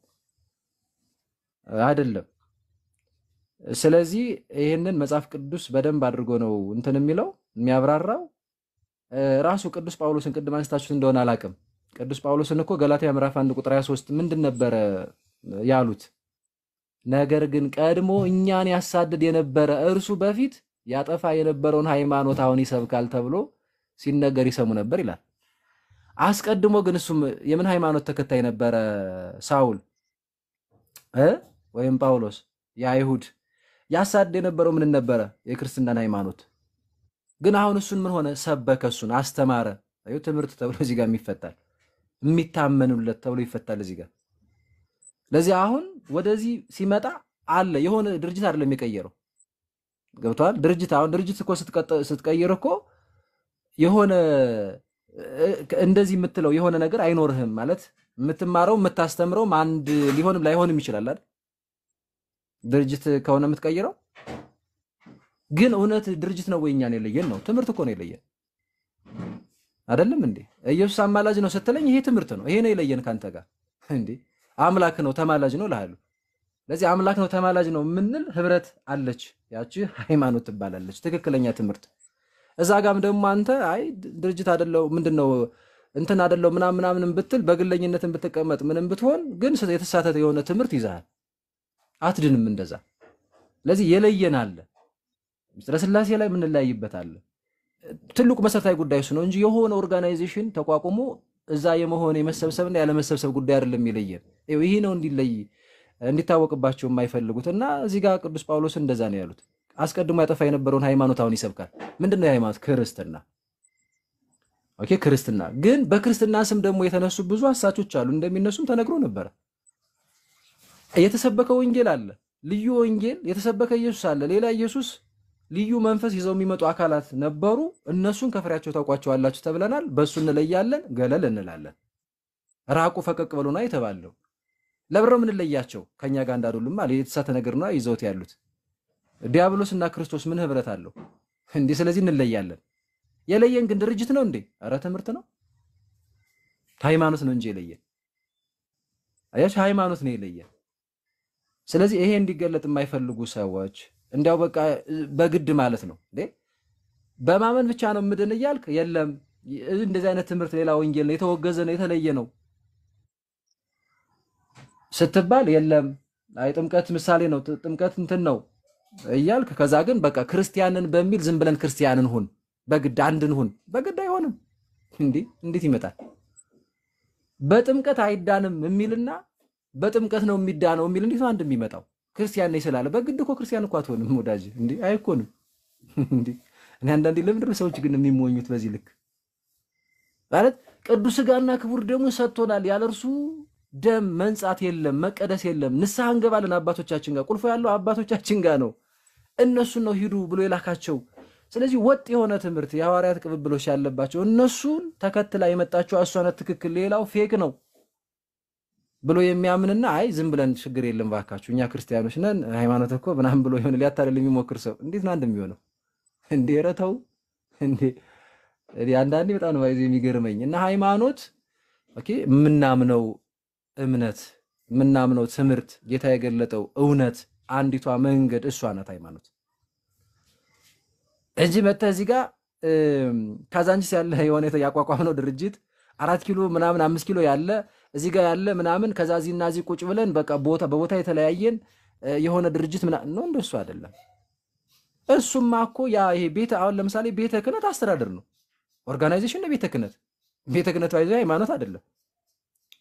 Speaker 6: አይደለም። ስለዚህ ይህንን መጽሐፍ ቅዱስ በደንብ አድርጎ ነው እንትን የሚለው የሚያብራራው። ራሱ ቅዱስ ጳውሎስን ቅድም አንስታችሁት እንደሆነ አላቅም። ቅዱስ ጳውሎስን እኮ ገላትያ ምዕራፍ አንድ ቁጥር 23 ምንድን ነበረ ያሉት ነገር ግን ቀድሞ እኛን ያሳድድ የነበረ እርሱ በፊት ያጠፋ የነበረውን ሃይማኖት አሁን ይሰብካል ተብሎ ሲነገር ይሰሙ ነበር ይላል። አስቀድሞ ግን እሱም የምን ሃይማኖት ተከታይ ነበረ? ሳውል ወይም ጳውሎስ የአይሁድ ያሳድድ የነበረው ምን ነበረ? የክርስትናን ሃይማኖት ግን አሁን እሱን ምን ሆነ? ሰበከ፣ እሱን አስተማረ። ትምህርት ተብሎ እዚህ ጋር የሚፈታል የሚታመኑለት ተብሎ ይፈታል እዚህ ጋር ለዚህ አሁን ወደዚህ ሲመጣ አለ የሆነ ድርጅት አይደለም የሚቀየረው። ገብቷል? ድርጅት አሁን ድርጅት እኮ ስትቀይር እኮ የሆነ እንደዚህ የምትለው የሆነ ነገር አይኖርህም ማለት የምትማረው የምታስተምረውም አንድ ሊሆንም ላይሆንም ይችላል አይደል? ድርጅት ከሆነ የምትቀይረው ግን እውነት ድርጅት ነው ወይ እኛን የለየን ነው? ትምህርት እኮ ነው የለየን አይደለም እንዴ? ኢየሱስ አማላጅ ነው ስትለኝ ይሄ ትምህርት ነው። ይሄ ነው የለየን ከአንተ ጋር እንዴ አምላክ ነው ተማላጅ ነው ላሉ። ለዚህ አምላክ ነው ተማላጅ ነው የምንል ህብረት አለች፣ ያቺ ሃይማኖት ትባላለች። ትክክለኛ ትምህርት እዛ ጋም ደግሞ አንተ አይ ድርጅት አደለው ምንድነው እንትን አደለው ምናምን ምናምን ብትል በግለኝነትን ብትቀመጥ ምንም ብትሆን ግን የተሳተተ የሆነ ትምህርት ይዛል አትድንም እንደዛ። ለዚህ የለየን አለ ምስጢረ ሥላሴ ላይ የምንለያይበት አለ። ትልቁ መሰረታዊ ጉዳይ እሱ ነው እንጂ የሆነ ኦርጋናይዜሽን ተቋቁሞ እዛ የመሆን የመሰብሰብና ያለመሰብሰብ ጉዳይ አይደለም ይለየን። ይህ ነው እንዲለይ እንዲታወቅባቸው የማይፈልጉት እና እዚህ ጋር ቅዱስ ጳውሎስ እንደዛ ነው ያሉት። አስቀድሞ ያጠፋ የነበረውን ሃይማኖት አሁን ይሰብካል። ምንድን ነው የሃይማኖት ክርስትና? ኦኬ ክርስትና ግን በክርስትና ስም ደግሞ የተነሱ ብዙ አሳቾች አሉ። እንደሚነሱም ተነግሮ ነበረ። የተሰበከ ወንጌል አለ፣ ልዩ ወንጌል የተሰበከ ኢየሱስ አለ፣ ሌላ ኢየሱስ ልዩ መንፈስ ይዘው የሚመጡ አካላት ነበሩ። እነሱን ከፍሬያቸው ታውቋቸዋላችሁ ተብለናል። በእሱ እንለያለን፣ ገለል እንላለን። ራቁ ፈቀቅ ብሎና የተባለው ለብረው ምንለያቸው ከኛ ጋር እንዳሉልማ የተሳተ ነገር ነው ይዘውት ያሉት። ዲያብሎስ እና ክርስቶስ ምን ህብረት አለው እንዴ? ስለዚህ እንለያለን። የለየን ግን ድርጅት ነው እንዴ? ኧረ ትምህርት ነው ሃይማኖት ነው እንጂ የለየን። አያሽ ሃይማኖት ነው የለየን። ስለዚህ ይሄ እንዲገለጥ የማይፈልጉ ሰዎች እንዲያው በቃ በግድ ማለት ነው እንዴ? በማመን ብቻ ነው ምድን እያልክ የለም እንደዚህ አይነት ትምህርት ሌላ ወንጌል ነው፣ የተወገዘ ነው፣ የተለየ ነው ስትባል የለም አይ ጥምቀት ምሳሌ ነው፣ ጥምቀት እንትን ነው እያልክ ከዛ ግን በቃ ክርስቲያንን በሚል ዝም ብለን ክርስቲያንን ሁን በግድ አንድን ሁን በግድ አይሆንም። እንዲህ እንዴት ይመጣል? በጥምቀት አይዳንም የሚልና በጥምቀት ነው የሚዳነው የሚል እንዴት ነው አንድ የሚመጣው? ክርስቲያን ነኝ ስላለ በግድ እኮ ክርስቲያን እኮ አትሆንም ወዳጅ፣ እንዲህ አይኮንም። እንዲህ እኔ አንዳንዴ ለምንድን ሰዎች ግን የሚሞኙት በዚህ ልክ? ማለት ቅዱስ ሥጋና ክቡር ደግሞ ሰጥቶናል፣ ያለ እርሱ ደም መንጻት የለም መቀደስ የለም። ንስሐ እንገባለን አባቶቻችን ጋር ቁልፎ ያለው አባቶቻችን ጋር ነው። እነሱን ነው ሂዱ ብሎ የላካቸው። ስለዚህ ወጥ የሆነ ትምህርት የሐዋርያት ቅብብሎች ያለባቸው እነሱን ተከትላ የመጣቸው እሷነት ትክክል፣ ሌላው ፌክ ነው ብሎ የሚያምንና አይ ዝም ብለን ችግር የለም ባካችሁ እኛ ክርስቲያኖች ነን ሃይማኖት እኮ ምናምን ብሎ የሆነ ሊያታልል የሚሞክር ሰው እንዴት ና እንደሚሆነው እንዴ ረተው እንዴ! አንዳንዴ በጣም ነው የሚገርመኝ እና ሃይማኖት ኦኬ የምናምነው እምነት የምናምነው ትምህርት ጌታ የገለጠው እውነት አንዲቷ መንገድ እሷ ናት ሃይማኖት እንጂ መጥተህ እዚህ ጋር ካዛንቺስ ያለ የሆነ ያቋቋምነው ድርጅት አራት ኪሎ ምናምን አምስት ኪሎ ያለ እዚህ ጋር ያለ ምናምን ከዛ እዚህና እዚህ ቁጭ ብለን በቃ ቦታ በቦታ የተለያየን የሆነ ድርጅት ምናምን ነው። እንደሱ አይደለም። እሱማ እኮ ያ ይሄ ቤተ አሁን ለምሳሌ ቤተ ክህነት አስተዳደር ነው። ኦርጋናይዜሽን ነው ቤተ ክህነት። ቤተ ክህነት ሃይማኖት አይደለም።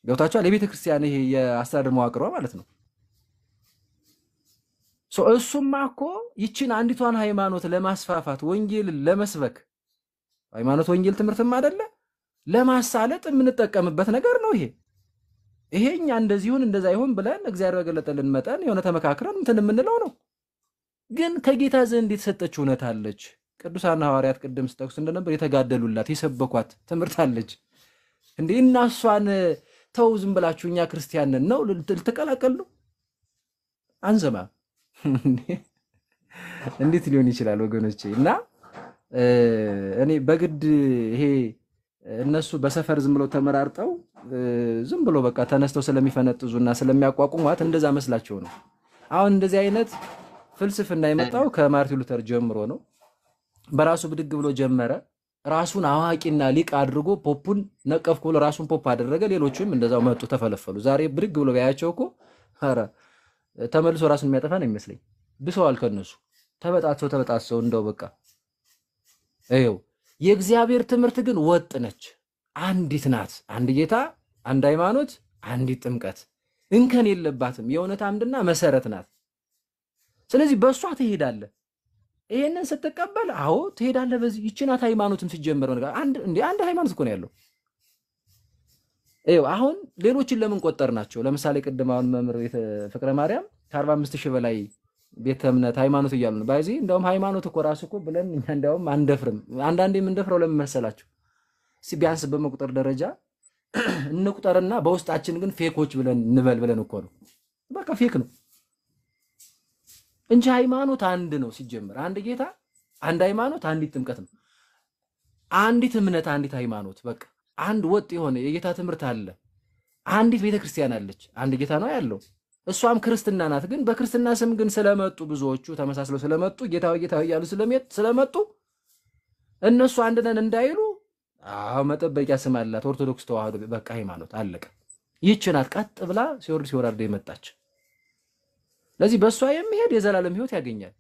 Speaker 6: ገብታችኋል። የቤተ ክርስቲያን ይሄ የአስተዳደር መዋቅሯ ማለት ነው። እሱማ እኮ ይችን አንዲቷን ሃይማኖት ለማስፋፋት ወንጌል ለመስበክ ሃይማኖት ወንጌል ትምህርትም አይደለ ለማሳለጥ የምንጠቀምበት ነገር ነው ይሄ ይሄ እኛ እንደዚሁን እንደዛ ይሁን ብለን እግዚአብሔር በገለጠልን መጠን የሆነ ተመካክረን እንትን የምንለው ነው። ግን ከጌታ ዘንድ የተሰጠች እውነት አለች። ቅዱሳን ሐዋርያት ቅድም ስጠቅሱ እንደነበር የተጋደሉላት የሰበኳት ትምህርት አለች እንዲህ እና እሷን ተው ዝም ብላችሁ እኛ ክርስቲያንን ነው ልትቀላቀል ነው አንዘማ። እንዴት ሊሆን ይችላል ወገኖች እና እኔ በግድ ይሄ እነሱ በሰፈር ዝም ብለው ተመራርጠው ዝም ብሎ በቃ ተነስተው ስለሚፈነጥዙ እና ስለሚያቋቁሟት እንደዛ መስላቸው ነው። አሁን እንደዚህ አይነት ፍልስፍና የመጣው ከማርቲን ሉተር ጀምሮ ነው። በራሱ ብድግ ብሎ ጀመረ። ራሱን አዋቂና ሊቅ አድርጎ ፖፑን ነቀፍ ብሎ ራሱን ፖፕ አደረገ። ሌሎችም እንደዛው መጡ፣ ተፈለፈሉ። ዛሬ ብድግ ብሎ ቢያያቸው እኮ ኧረ ተመልሶ ራሱን የሚያጠፋ ነው የሚመስለኝ። ብሰዋል ከነሱ ተበጣሰው ተበጣሰው እንደው በቃ ይኸው። የእግዚአብሔር ትምህርት ግን ወጥ ነች፣ አንዲት ናት። አንድ ጌታ፣ አንድ ሃይማኖት፣ አንዲት ጥምቀት፣ እንከን የለባትም። የእውነት አምድና መሰረት ናት። ስለዚህ በእሷ ትሄዳለህ። ይህንን ስትቀበል አዎ ትሄዳለህ። በዚህ ይችናት ሃይማኖትም ሲጀመረው ነገር አንድ አንድ ሃይማኖት እኮ ነው ያለው። ይኸው አሁን ሌሎችን ለምን ቆጠር ናቸው? ለምሳሌ ቅድም አሁን መምህር ቤተ ፍቅረ ማርያም ከአርባ አምስት ሺህ በላይ ቤተ እምነት ሃይማኖት እያሉ ነው። ባይዚ እንደውም ሃይማኖት እኮ ራሱ እኮ ብለን እኛ እንደውም አንደፍርም። አንዳንዴ የምንደፍረው ለምን መሰላችሁ? ቢያንስ በመቁጠር ደረጃ (clears throat) እንቁጠርና በውስጣችን ግን ፌኮች ብለን እንበል ብለን እኮ ነው። በቃ ፌክ ነው። እንጂ ሃይማኖት አንድ ነው። ሲጀምር አንድ ጌታ፣ አንድ ሃይማኖት፣ አንዲት ጥምቀት ነው። አንዲት እምነት፣ አንዲት ሃይማኖት። በቃ አንድ ወጥ የሆነ የጌታ ትምህርት አለ። አንዲት ቤተክርስቲያን አለች። አንድ ጌታ ነው ያለው። እሷም ክርስትና ናት። ግን በክርስትና ስም ግን ስለመጡ ብዙዎቹ ተመሳስለው ስለመጡ ጌታዊ ጌታዊ እያሉ ስለመጡ እነሱ አንድ ነን እንዳይሉ አዎ መጠበቂያ ስም አላት ኦርቶዶክስ ተዋህዶ በቃ ሃይማኖት አለቀ። ይህች ናት ቀጥ ብላ ሲወርድ ሲወራርደ የመጣች ስለዚህ በእሷ የሚሄድ የዘላለም ህይወት ያገኛል።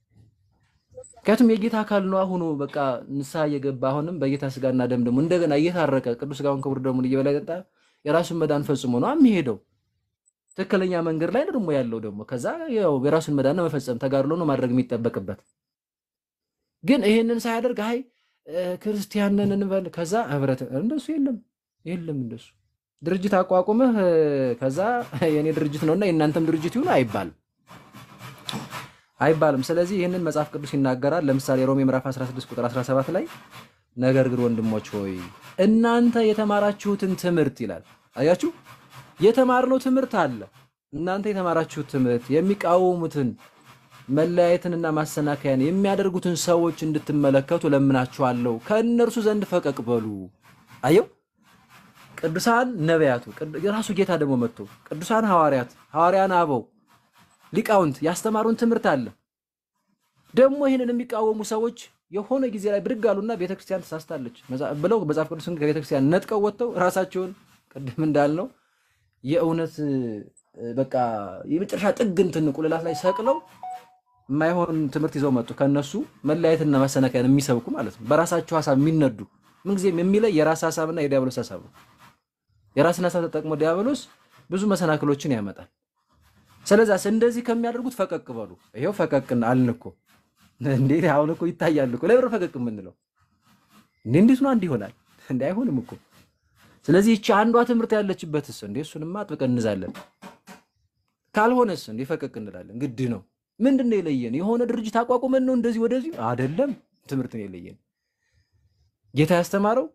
Speaker 6: ምክንያቱም የጌታ አካል ነው። አሁኑ በቃ ንስሐ እየገባ አሁንም በጌታ ስጋና ደም ደግሞ እንደገና እየታረቀ ቅዱስ ስጋውን ክቡር ደሙን እየበላ ጠጣ የራሱን መዳን ፈጽሞ ነው የሚሄደው። ትክክለኛ መንገድ ላይ ደግሞ ያለው ደግሞ ከዛ ያው የራሱን መዳን መፈጸም ተጋድሎ ነው ማድረግ የሚጠበቅበት። ግን ይሄንን ሳያደርግ አይ ክርስቲያንን እንበል ከዛ ህብረት እንደሱ የለም የለም እንደሱ ድርጅት አቋቁመህ ከዛ የኔ ድርጅት ነውና የእናንተም ድርጅት ይሁን አይባልም። አይባልም። ስለዚህ ይህንን መጽሐፍ ቅዱስ ይናገራል። ለምሳሌ ሮሜ ምዕራፍ 16 ቁጥር 17 ላይ ነገር ግን ወንድሞች ሆይ እናንተ የተማራችሁትን ትምህርት ይላል። አያችሁ የተማርነው ትምህርት አለ። እናንተ የተማራችሁት ትምህርት የሚቃወሙትን መለያየትንና ማሰናከያን የሚያደርጉትን ሰዎች እንድትመለከቱ ለምናችኋለሁ፣ ከእነርሱ ዘንድ ፈቀቅ በሉ። አየው ቅዱሳን ነቢያቱ ራሱ ጌታ ደግሞ መጥቶ ቅዱሳን ሐዋርያት ሐዋርያን አበው ሊቃውንት ያስተማሩን ትምህርት አለ። ደግሞ ይህንን የሚቃወሙ ሰዎች የሆነ ጊዜ ላይ ብድግ አሉና ቤተክርስቲያን ተሳስታለች ብለው መጽሐፍ ቅዱስን ከቤተክርስቲያን ነጥቀው ወጥተው ራሳቸውን ቅድም እንዳልነው የእውነት በቃ የመጨረሻ ጥግ እንትን ቁልላት ላይ ሰቅለው የማይሆን ትምህርት ይዘው መጡ። ከነሱ መለያየትና መሰናከያን የሚሰብኩ ማለት ነው። በራሳቸው ሀሳብ የሚነዱ ምንጊዜም የሚለይ የራስ ሀሳብና የዲያብሎስ ሀሳብ ነው። የራስን ሀሳብ ተጠቅሞ ዲያብሎስ ብዙ መሰናክሎችን ያመጣል። ስለዛ እንደዚህ ከሚያደርጉት ፈቀቅ በሉ። ይሄው ፈቀቅን አልን እኮ እንዴ! አሁን እኮ ይታያል እኮ ለብር ፈቀቅ የምንለው እንዴ! እንዴት ነው አንድ ይሆናል እንዴ? አይሆንም እኮ። ስለዚህ ይቺ አንዷ ትምህርት ያለችበትስ እንዴ? እሱንማ አጥብቀን እንዛለን። ካልሆነስ እንዴ ፈቀቅ እንላለን። ግድ ነው። ምንድን ነው የለየን? የሆነ ድርጅት አቋቁመን ነው እንደዚህ ወደዚህ አይደለም። ትምህርት ነው የለየን። ጌታ ያስተማረው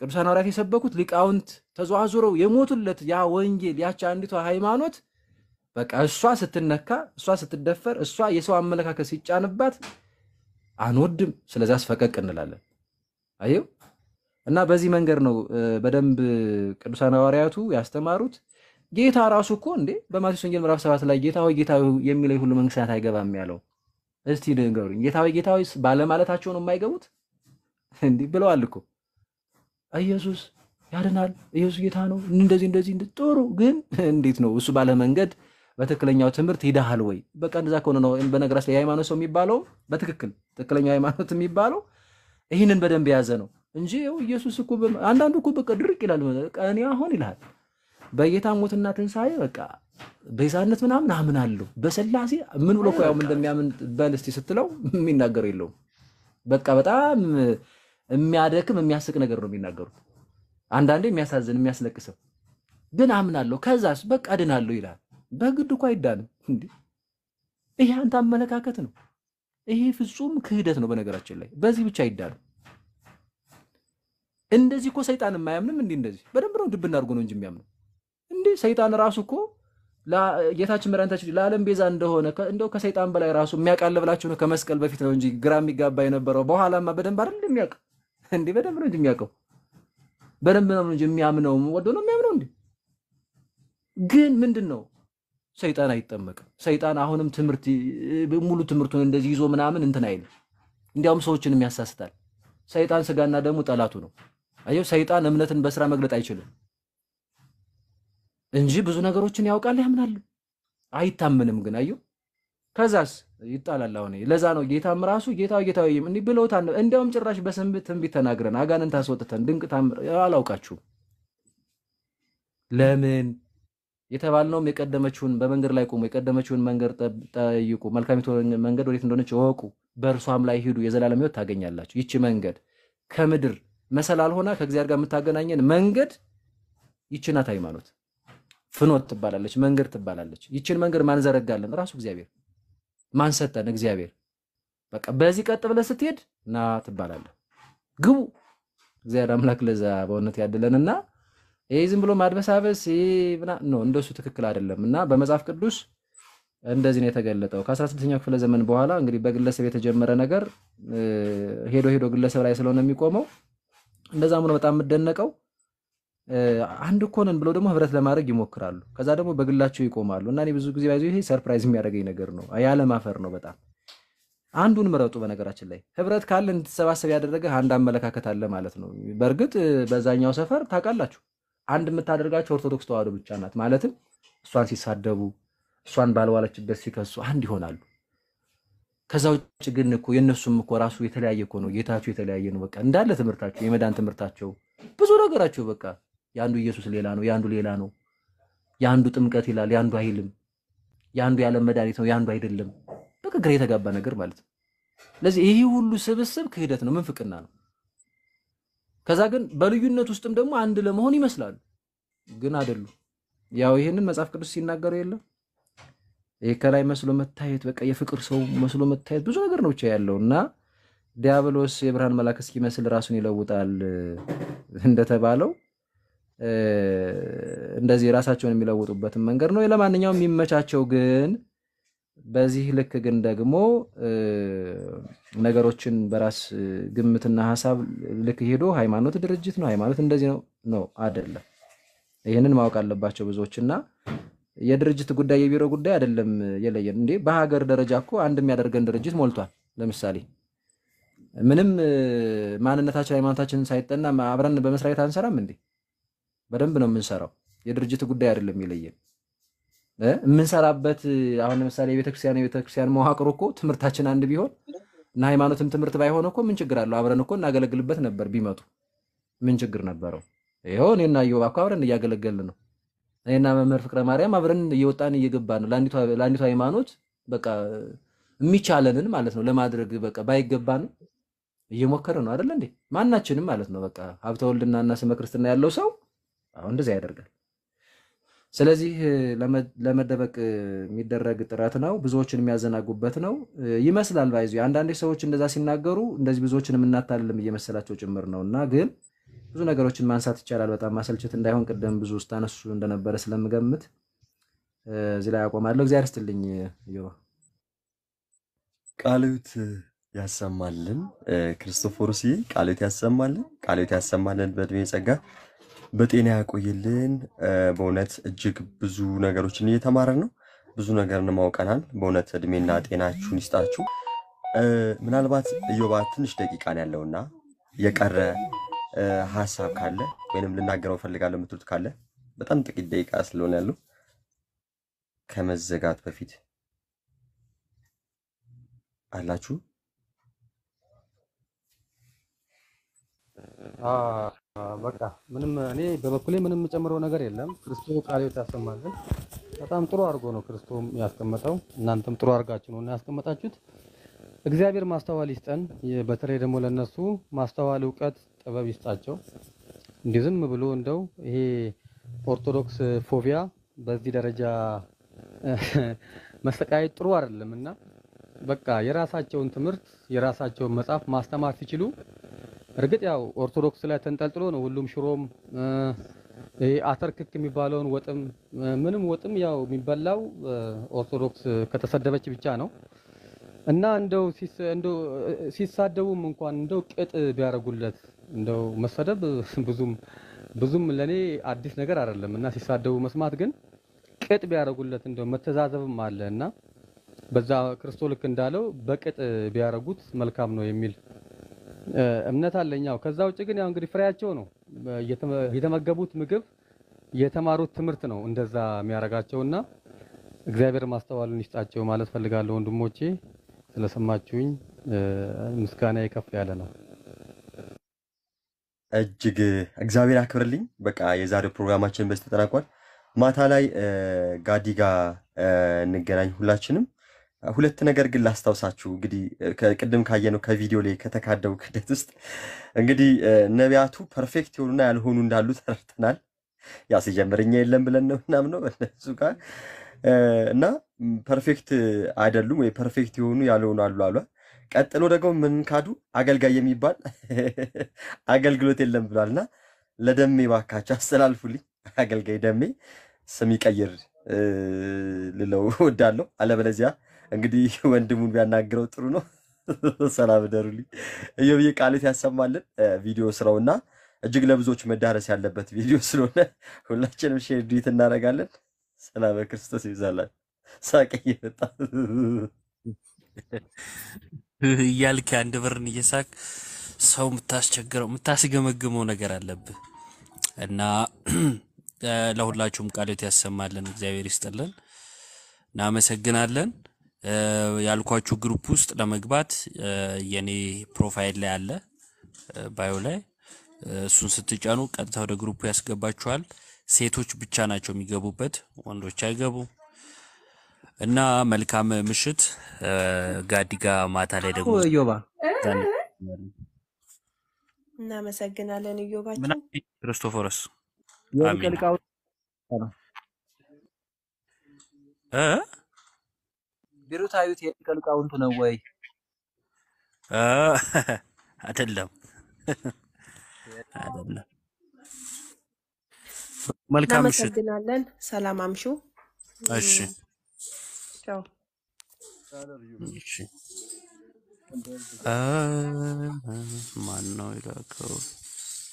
Speaker 6: ቅዱሳን አውራት የሰበኩት ሊቃውንት ተዘዋዙረው የሞቱለት ያ ወንጌል ያቺ አንዲቷ ሃይማኖት በቃ እሷ ስትነካ፣ እሷ ስትደፈር፣ እሷ የሰው አመለካከት ሲጫንባት አንወድም። ስለዚህ አስፈቀቅ እንላለን። አየው እና በዚህ መንገድ ነው በደንብ ቅዱሳን ሐዋርያቱ ያስተማሩት። ጌታ ራሱ እኮ እንዴ በማቴዎስ ወንጌል ምዕራፍ ሰባት ላይ ጌታ ሆይ ጌታ ሆይ የሚለው ሁሉ መንግስታት አይገባም ያለው። እስቲ ንገሩኝ ጌታ ሆይ ጌታ ሆይ ባለማለታቸው ነው የማይገቡት እንዲህ ብለዋል እኮ ኢየሱስ ያድናል፣ ኢየሱስ ጌታ ነው፣ እንደዚህ እንደዚህ ጥሩ። ግን እንዴት ነው እሱ ባለመንገድ በትክክለኛው ትምህርት ሂደሃል ወይ? በቃ እንደዛ ከሆነ ነው። በነገራችን ላይ የሃይማኖት ሰው የሚባለው በትክክል ትክክለኛው ሃይማኖት የሚባለው ይህንን በደንብ የያዘ ነው እንጂ ይኸው ኢየሱስ እኮ አንዳንዱ እኮ በቃ ድርቅ ይላል። እኔ አሁን ይልሃል በጌታ ሞትና ትንሣኤ በቃ ቤዛነት ምናምን አምናለሁ በስላሴ ምን ብሎ ያው እንደሚያምን በልስቲ ስትለው የሚናገር የለውም። በቃ በጣም የሚያደክም የሚያስቅ ነገር ነው የሚናገሩት። አንዳንዴ የሚያሳዝን የሚያስለቅሰው ግን አምናለሁ ከዛስ በቃ ድናለሁ ይላል። በግድ እኮ አይዳንም። እንዴ? ይሄ አንተ አመለካከት ነው። ይሄ ፍጹም ክህደት ነው። በነገራችን ላይ በዚህ ብቻ አይዳንም። እንደዚህ እኮ ሰይጣን የማያምንም እንዲህ እንደዚህ በደንብ ነው ድብ እናድርጎ ነው እንጂ የሚያምነው እንዴ? ሰይጣን ራሱ እኮ ጌታችን መድኃኒታችን ለዓለም ቤዛ እንደሆነ እንደው ከሰይጣን በላይ ራሱ የሚያውቃል ብላችሁ ነው። ከመስቀል በፊት ነው እንጂ ግራ የሚጋባ የነበረው። በኋላማ በደንብ አይደል እንደሚያውቅ እንዴ! በደንብ ነው እንጂ እንደሚያውቀው። በደንብ ነው እንጂ የሚያምነው ወዶ ነው የሚያምነው እንዴ! ግን ምንድን ነው ሰይጣን አይጠመቅም። ሰይጣን አሁንም ትምህርት ሙሉ ትምህርቱን እንደዚህ ይዞ ምናምን እንትን አይልም። እንዲያውም ሰዎችንም ያሳስታል። ሰይጣን ስጋና ደግሞ ጠላቱ ነው። አየው ሰይጣን እምነትን በስራ መግለጥ አይችልም እንጂ ብዙ ነገሮችን ያውቃል፣ ያምናል፣ አይታምንም ግን አየው ከዛስ ይጣላል። አሁን ለዛ ነው ጌታም ራሱ ጌታ ጌታ ይም ብለውታ ነው። እንዲያውም ጭራሽ በስንብ ትንቢት ተናግረን አጋንንት አስወጥተን ድንቅ ታምር አላውቃችሁም ለምን የተባልነውም የቀደመችውን በመንገድ ላይ ቆሙ የቀደመችውን መንገድ ጠይቁ፣ መልካሚቱ መንገድ ወዴት እንደሆነች እወቁ፣ በእርሷም ላይ ሂዱ፣ የዘላለም ሕይወት ታገኛላችሁ። ይቺ መንገድ ከምድር መሰላል ሆና ከእግዚአብሔር ጋር የምታገናኘን መንገድ ይችናት ሃይማኖት ፍኖት ትባላለች፣ መንገድ ትባላለች። ይችን መንገድ ማንዘረጋለን ራሱ እግዚአብሔር ማንሰጠን እግዚአብሔር በቃ በዚህ ቀጥ ብለህ ስትሄድ ና ትባላለህ። ግቡ እግዚአብሔር አምላክ ለዛ በእውነት ያድለንና ይሄ ዝም ብሎ ማድበሳበስ ነው፣ እንደሱ ትክክል አይደለም። እና በመጽሐፍ ቅዱስ እንደዚህ ነው የተገለጠው። ከ16ኛው ክፍለ ዘመን በኋላ እንግዲህ በግለሰብ የተጀመረ ነገር ሄዶ ሄዶ ግለሰብ ላይ ስለሆነ የሚቆመው እንደዛ ሆኖ በጣም የምደነቀው አንድ እኮ ነን ብለው ደግሞ ህብረት ለማድረግ ይሞክራሉ። ከዛ ደግሞ በግላቸው ይቆማሉ። እና እኔ ብዙ ጊዜ ባይዞ ይሄ ሰርፕራይዝ የሚያደርገኝ ነገር ነው፣ ያለማፈር ነው። በጣም አንዱን ምረጡ። በነገራችን ላይ ህብረት ካለ እንድትሰባሰብ ያደረገ አንድ አመለካከት አለ ማለት ነው። በእርግጥ በዛኛው ሰፈር ታውቃላችሁ አንድ የምታደርጋቸው ኦርቶዶክስ ተዋህዶ ብቻ ናት። ማለትም እሷን ሲሳደቡ እሷን ባልዋለችበት ሲከሱ አንድ ይሆናሉ። ከዛ ውጭ ግን እኮ የእነሱም እኮ ራሱ የተለያየ እኮ ነው። ጌታቸው የተለያየ ነው። በቃ እንዳለ ትምህርታቸው፣ የመዳን ትምህርታቸው፣ ብዙ ነገራቸው በቃ የአንዱ ኢየሱስ ሌላ ነው፣ የአንዱ ሌላ ነው። የአንዱ ጥምቀት ይላል፣ የአንዱ አይልም። የአንዱ የዓለም መድኃኒት ነው፣ የአንዱ አይደለም። በቃ ግራ የተጋባ ነገር ማለት ነው። ስለዚህ ይህ ሁሉ ስብስብ ክህደት ነው። ምን ፍቅና ነው? ከዛ ግን በልዩነት ውስጥም ደግሞ አንድ ለመሆን ይመስላሉ፣ ግን አይደሉም። ያው ይህንን መጽሐፍ ቅዱስ ሲናገረው የለም ይህ ከላይ መስሎ መታየት በቃ የፍቅር ሰው መስሎ መታየት ብዙ ነገር ነው ብቻ ያለው እና ዲያብሎስ የብርሃን መልአክ እስኪመስል ራሱን ይለውጣል እንደተባለው እንደዚህ ራሳቸውን የሚለውጡበትን መንገድ ነው። ለማንኛውም የሚመቻቸው ግን በዚህ ልክ ግን ደግሞ ነገሮችን በራስ ግምትና ሀሳብ ልክ ሄዶ ሃይማኖት ድርጅት ነው፣ ሃይማኖት እንደዚህ ነው ነው አይደለም። ይህንን ማወቅ አለባቸው ብዙዎች እና የድርጅት ጉዳይ የቢሮ ጉዳይ አይደለም የለየን እንዴ። በሀገር ደረጃ እኮ አንድ የሚያደርገን ድርጅት ሞልቷል። ለምሳሌ ምንም ማንነታችን ሃይማኖታችንን ሳይጠና አብረን በመስሪያ አንሰራም እንዴ? በደንብ ነው የምንሰራው። የድርጅት ጉዳይ አይደለም የለየን። የምንሰራበት አሁን ለምሳሌ የቤተክርስቲያን የቤተክርስቲያን መዋቅሩ እኮ ትምህርታችን አንድ ቢሆን እና ሃይማኖትም ትምህርት ባይሆን እኮ ምን ችግር አለው? አብረን እኮ እናገለግልበት ነበር። ቢመጡ ምን ችግር ነበረው? ይኸው እኔና እዮብ እኮ አብረን እያገለገልን ነው። እኔና መምህር ፍቅረ ማርያም አብረን እየወጣን እየገባን ነው። ለአንዲቱ ሃይማኖት በቃ የሚቻለንን ማለት ነው ለማድረግ በቃ ባይገባን እየሞከረ ነው አይደለ እንዴ? ማናችንም ማለት ነው በቃ ሀብተወልድና እና ስመ ክርስትና ያለው ሰው አሁን እንደዚህ ያደርጋል። ስለዚህ ለመደበቅ የሚደረግ ጥረት ነው። ብዙዎችን የሚያዘናጉበት ነው ይመስላል። ባይዙ አንዳንዴ ሰዎች እንደዛ ሲናገሩ እንደዚህ ብዙዎችን የምናታልልም እየመሰላቸው ጭምር ነው እና ግን ብዙ ነገሮችን ማንሳት ይቻላል። በጣም ማሰልቸት እንዳይሆን ቅድም ብዙ ስታነሱ እንደነበረ ስለምገምት እዚህ ላይ አቆማለሁ። እግዚአብሔር
Speaker 2: ይስጥልኝ። ቃልዩት ያሰማልን። ክርስቶፎርሲ ቃልዩት ያሰማልን። ቃልዩት ያሰማልን። በእድሜ ጸጋ በጤና ያቆይልን። በእውነት እጅግ ብዙ ነገሮችን እየተማረን ነው። ብዙ ነገርን ማውቀናል። በእውነት እድሜና ጤናችሁን ይስጣችሁ። ምናልባት እዮባ ትንሽ ደቂቃ ያለውና የቀረ ሀሳብ ካለ ወይንም ልናገረው ፈልጋለሁ የምትሉት ካለ በጣም ጥቂት ደቂቃ ስለሆነ ያለው ከመዘጋት በፊት አላችሁ
Speaker 4: በቃ ምንም እኔ
Speaker 3: በበኩሌ ምንም የምጨምረው ነገር የለም። ክርስቶ ቃሌዎት ያሰማልን። በጣም ጥሩ አድርጎ ነው ክርስቶም ያስቀመጠው። እናንተም ጥሩ አድርጋችሁ ነው ያስቀመጣችሁት። እግዚአብሔር ማስተዋል ይስጠን። በተለይ ደግሞ ለነሱ ማስተዋል፣ እውቀት፣ ጥበብ ይስጣቸው። እንዲህ ዝም ብሎ እንደው ይሄ ኦርቶዶክስ ፎቢያ በዚህ ደረጃ (laughs) መሰቃየት ጥሩ አይደለም እና በቃ የራሳቸውን ትምህርት የራሳቸውን መጽሐፍ ማስተማር ሲችሉ እርግጥ ያው ኦርቶዶክስ ላይ ተንጠልጥሎ ነው ሁሉም ሽሮም አተርክክ የሚባለውን ወጥም ምንም ወጥም ያው የሚበላው ኦርቶዶክስ ከተሰደበች ብቻ ነው እና እንደው ሲሳደቡም እንኳን እንደው ቅጥ ቢያደርጉለት እንደው መሰደብ ብዙም ብዙም ለኔ አዲስ ነገር አይደለም እና ሲሳደቡ መስማት ግን ቅጥ ቢያደርጉለት እንደው መተዛዘብም አለ እና በዛ ክርስቶ ልክ እንዳለው በቅጥ ቢያደርጉት መልካም ነው የሚል እምነት አለኝ። ያው ከዛ ውጭ ግን ያው እንግዲህ ፍሬያቸው ነው የተመገቡት ምግብ የተማሩት ትምህርት ነው እንደዛ የሚያደርጋቸውና እግዚአብሔር ማስተዋልን ይስጣቸው ማለት ፈልጋለሁ። ወንድሞቼ ስለሰማችሁኝ ምስጋና ከፍ ያለ ነው።
Speaker 2: እጅግ እግዚአብሔር አክብርልኝ። በቃ የዛሬው ፕሮግራማችን በዚህ ተጠናቋል። ማታ ላይ ጋዲ ጋር እንገናኝ ሁላችንም ሁለት ነገር ግን ላስታውሳችሁ እንግዲህ ከቅድም ካየነው ከቪዲዮ ላይ ከተካደው ክደት ውስጥ እንግዲህ ነቢያቱ ፐርፌክት የሆኑና ያልሆኑ እንዳሉ ተረድተናል። ያ ሲጀምርኛ የለም ብለን ነው ምናምን ነው እነሱ ጋር እና ፐርፌክት አይደሉም ወይ ፐርፌክት የሆኑ ያልሆኑ አሉ አሉ። ቀጥሎ ደግሞ ምን ካዱ? አገልጋይ የሚባል (laughs) አገልግሎት የለም ብሏል። እና ለደሜ ባካቸው አስተላልፉልኝ አገልጋይ ደሜ ስም ይቀይር ልለው እወዳለሁ አለበለዚያ እንግዲህ ወንድሙን ቢያናግረው ጥሩ ነው። ሰላም እደሩልኝ። እየብዬ ቃልት ያሰማልን ቪዲዮ ስራውና እጅግ ለብዙዎች መዳረስ ያለበት ቪዲዮ ስለሆነ ሁላችንም ሼር ዲት እናደርጋለን። ሰላም ክርስቶስ ይብዛላል። ሳቅ እየመጣ
Speaker 1: እያልክ አንድ ብርን እየሳቅ ሰው የምታስቸግረው የምታስገመግመው ነገር አለብህ እና ለሁላችሁም ቃልት ያሰማልን። እግዚአብሔር ይስጥልን። እናመሰግናለን። ያልኳችሁ ግሩፕ ውስጥ ለመግባት የኔ ፕሮፋይል ላይ አለ ባዮ ላይ እሱን ስትጫኑ ቀጥታ ወደ ግሩፑ ያስገባችኋል። ሴቶች ብቻ ናቸው የሚገቡበት፣ ወንዶች አይገቡ እና መልካም ምሽት ጋዲጋ። ማታ ላይ ደግሞ
Speaker 6: እናመሰግናለን። እዮባችን ክርስቶፎረስ ቢሩታዊት የሊቀ ሊቃውንቱ ነው ወይ?
Speaker 4: (laughs)
Speaker 1: አይደለም፣ (laughs) አይደለም። መልካም እሺ፣
Speaker 5: እናመሰግናለን። ሰላም አምሹ።
Speaker 1: እሺ፣ እሺ። ማን ነው የላከው?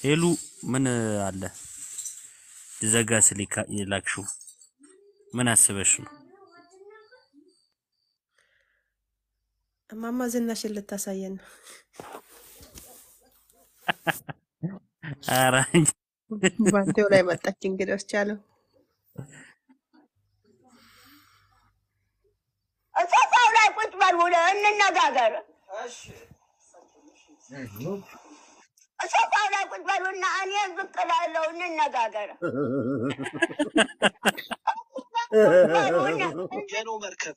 Speaker 1: ሄሉ ምን አለ? ዘጋ ስሊካ የላክሽው ምን አስበሽ ነው?
Speaker 6: እማማ ዝናሽን ልታሳየን ነው።
Speaker 4: ባንቴው ላይ መጣች። እንግዲህ ወስቻለሁ።
Speaker 2: ሶፋው ላይ ቁጭ በል ውለህ እንነጋገር።
Speaker 1: ሶፋው ላይ ቁጭ በሉና እኔ ዝቅ እላለሁ፣ እንነጋገር።
Speaker 5: ጀኖ መርከብ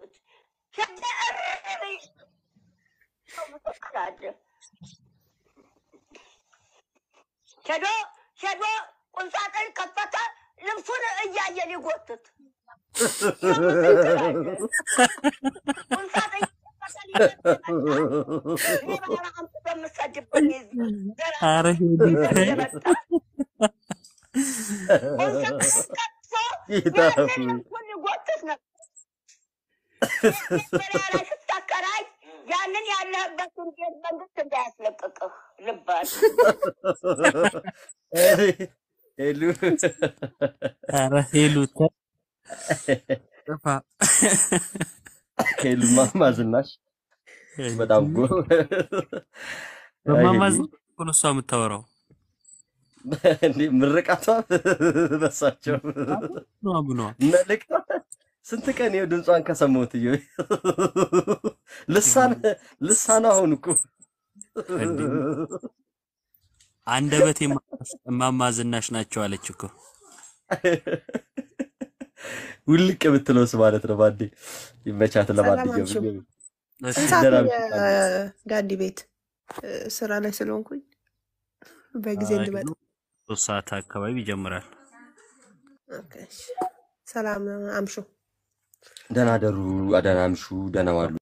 Speaker 1: ሄዶ ሄዶ ቁም ሳጥን ከፈተ። ልብሱን እያየ ሊጎትት ቁም ሳጥን ስትከራይ ያንን ያለህበትን ቤት መንግስት እንዳያስለቅቅህ ልባል ሄሉ ኧረ ሄሉ
Speaker 5: ሄሉ ማማ
Speaker 2: በጣም በማማ ዝናሽ እኮ እሷ የምታወራው። ምርቃቷ በሳቸው መልክቷ ስንት ቀን ይኸው ድምጿን ከሰማሁት እዩ ልሳን ልሳን አሁን እኮ
Speaker 1: አንደበት የማማዝናሽ ናቸው አለች እኮ
Speaker 2: ውልቅ የምትለውስ ማለት ነው። ባንዴ ይመቻት። ለማንኛውም
Speaker 5: ጋንዲ ቤት
Speaker 4: ስራ ላይ ስለሆንኩኝ በጊዜ እንድመጣ
Speaker 1: ሶስት ሰዓት አካባቢ ይጀምራል።
Speaker 4: ሰላም አምሾ
Speaker 2: ደህና ደሩ፣ አደናምሹ፣ ደህና ዋሉ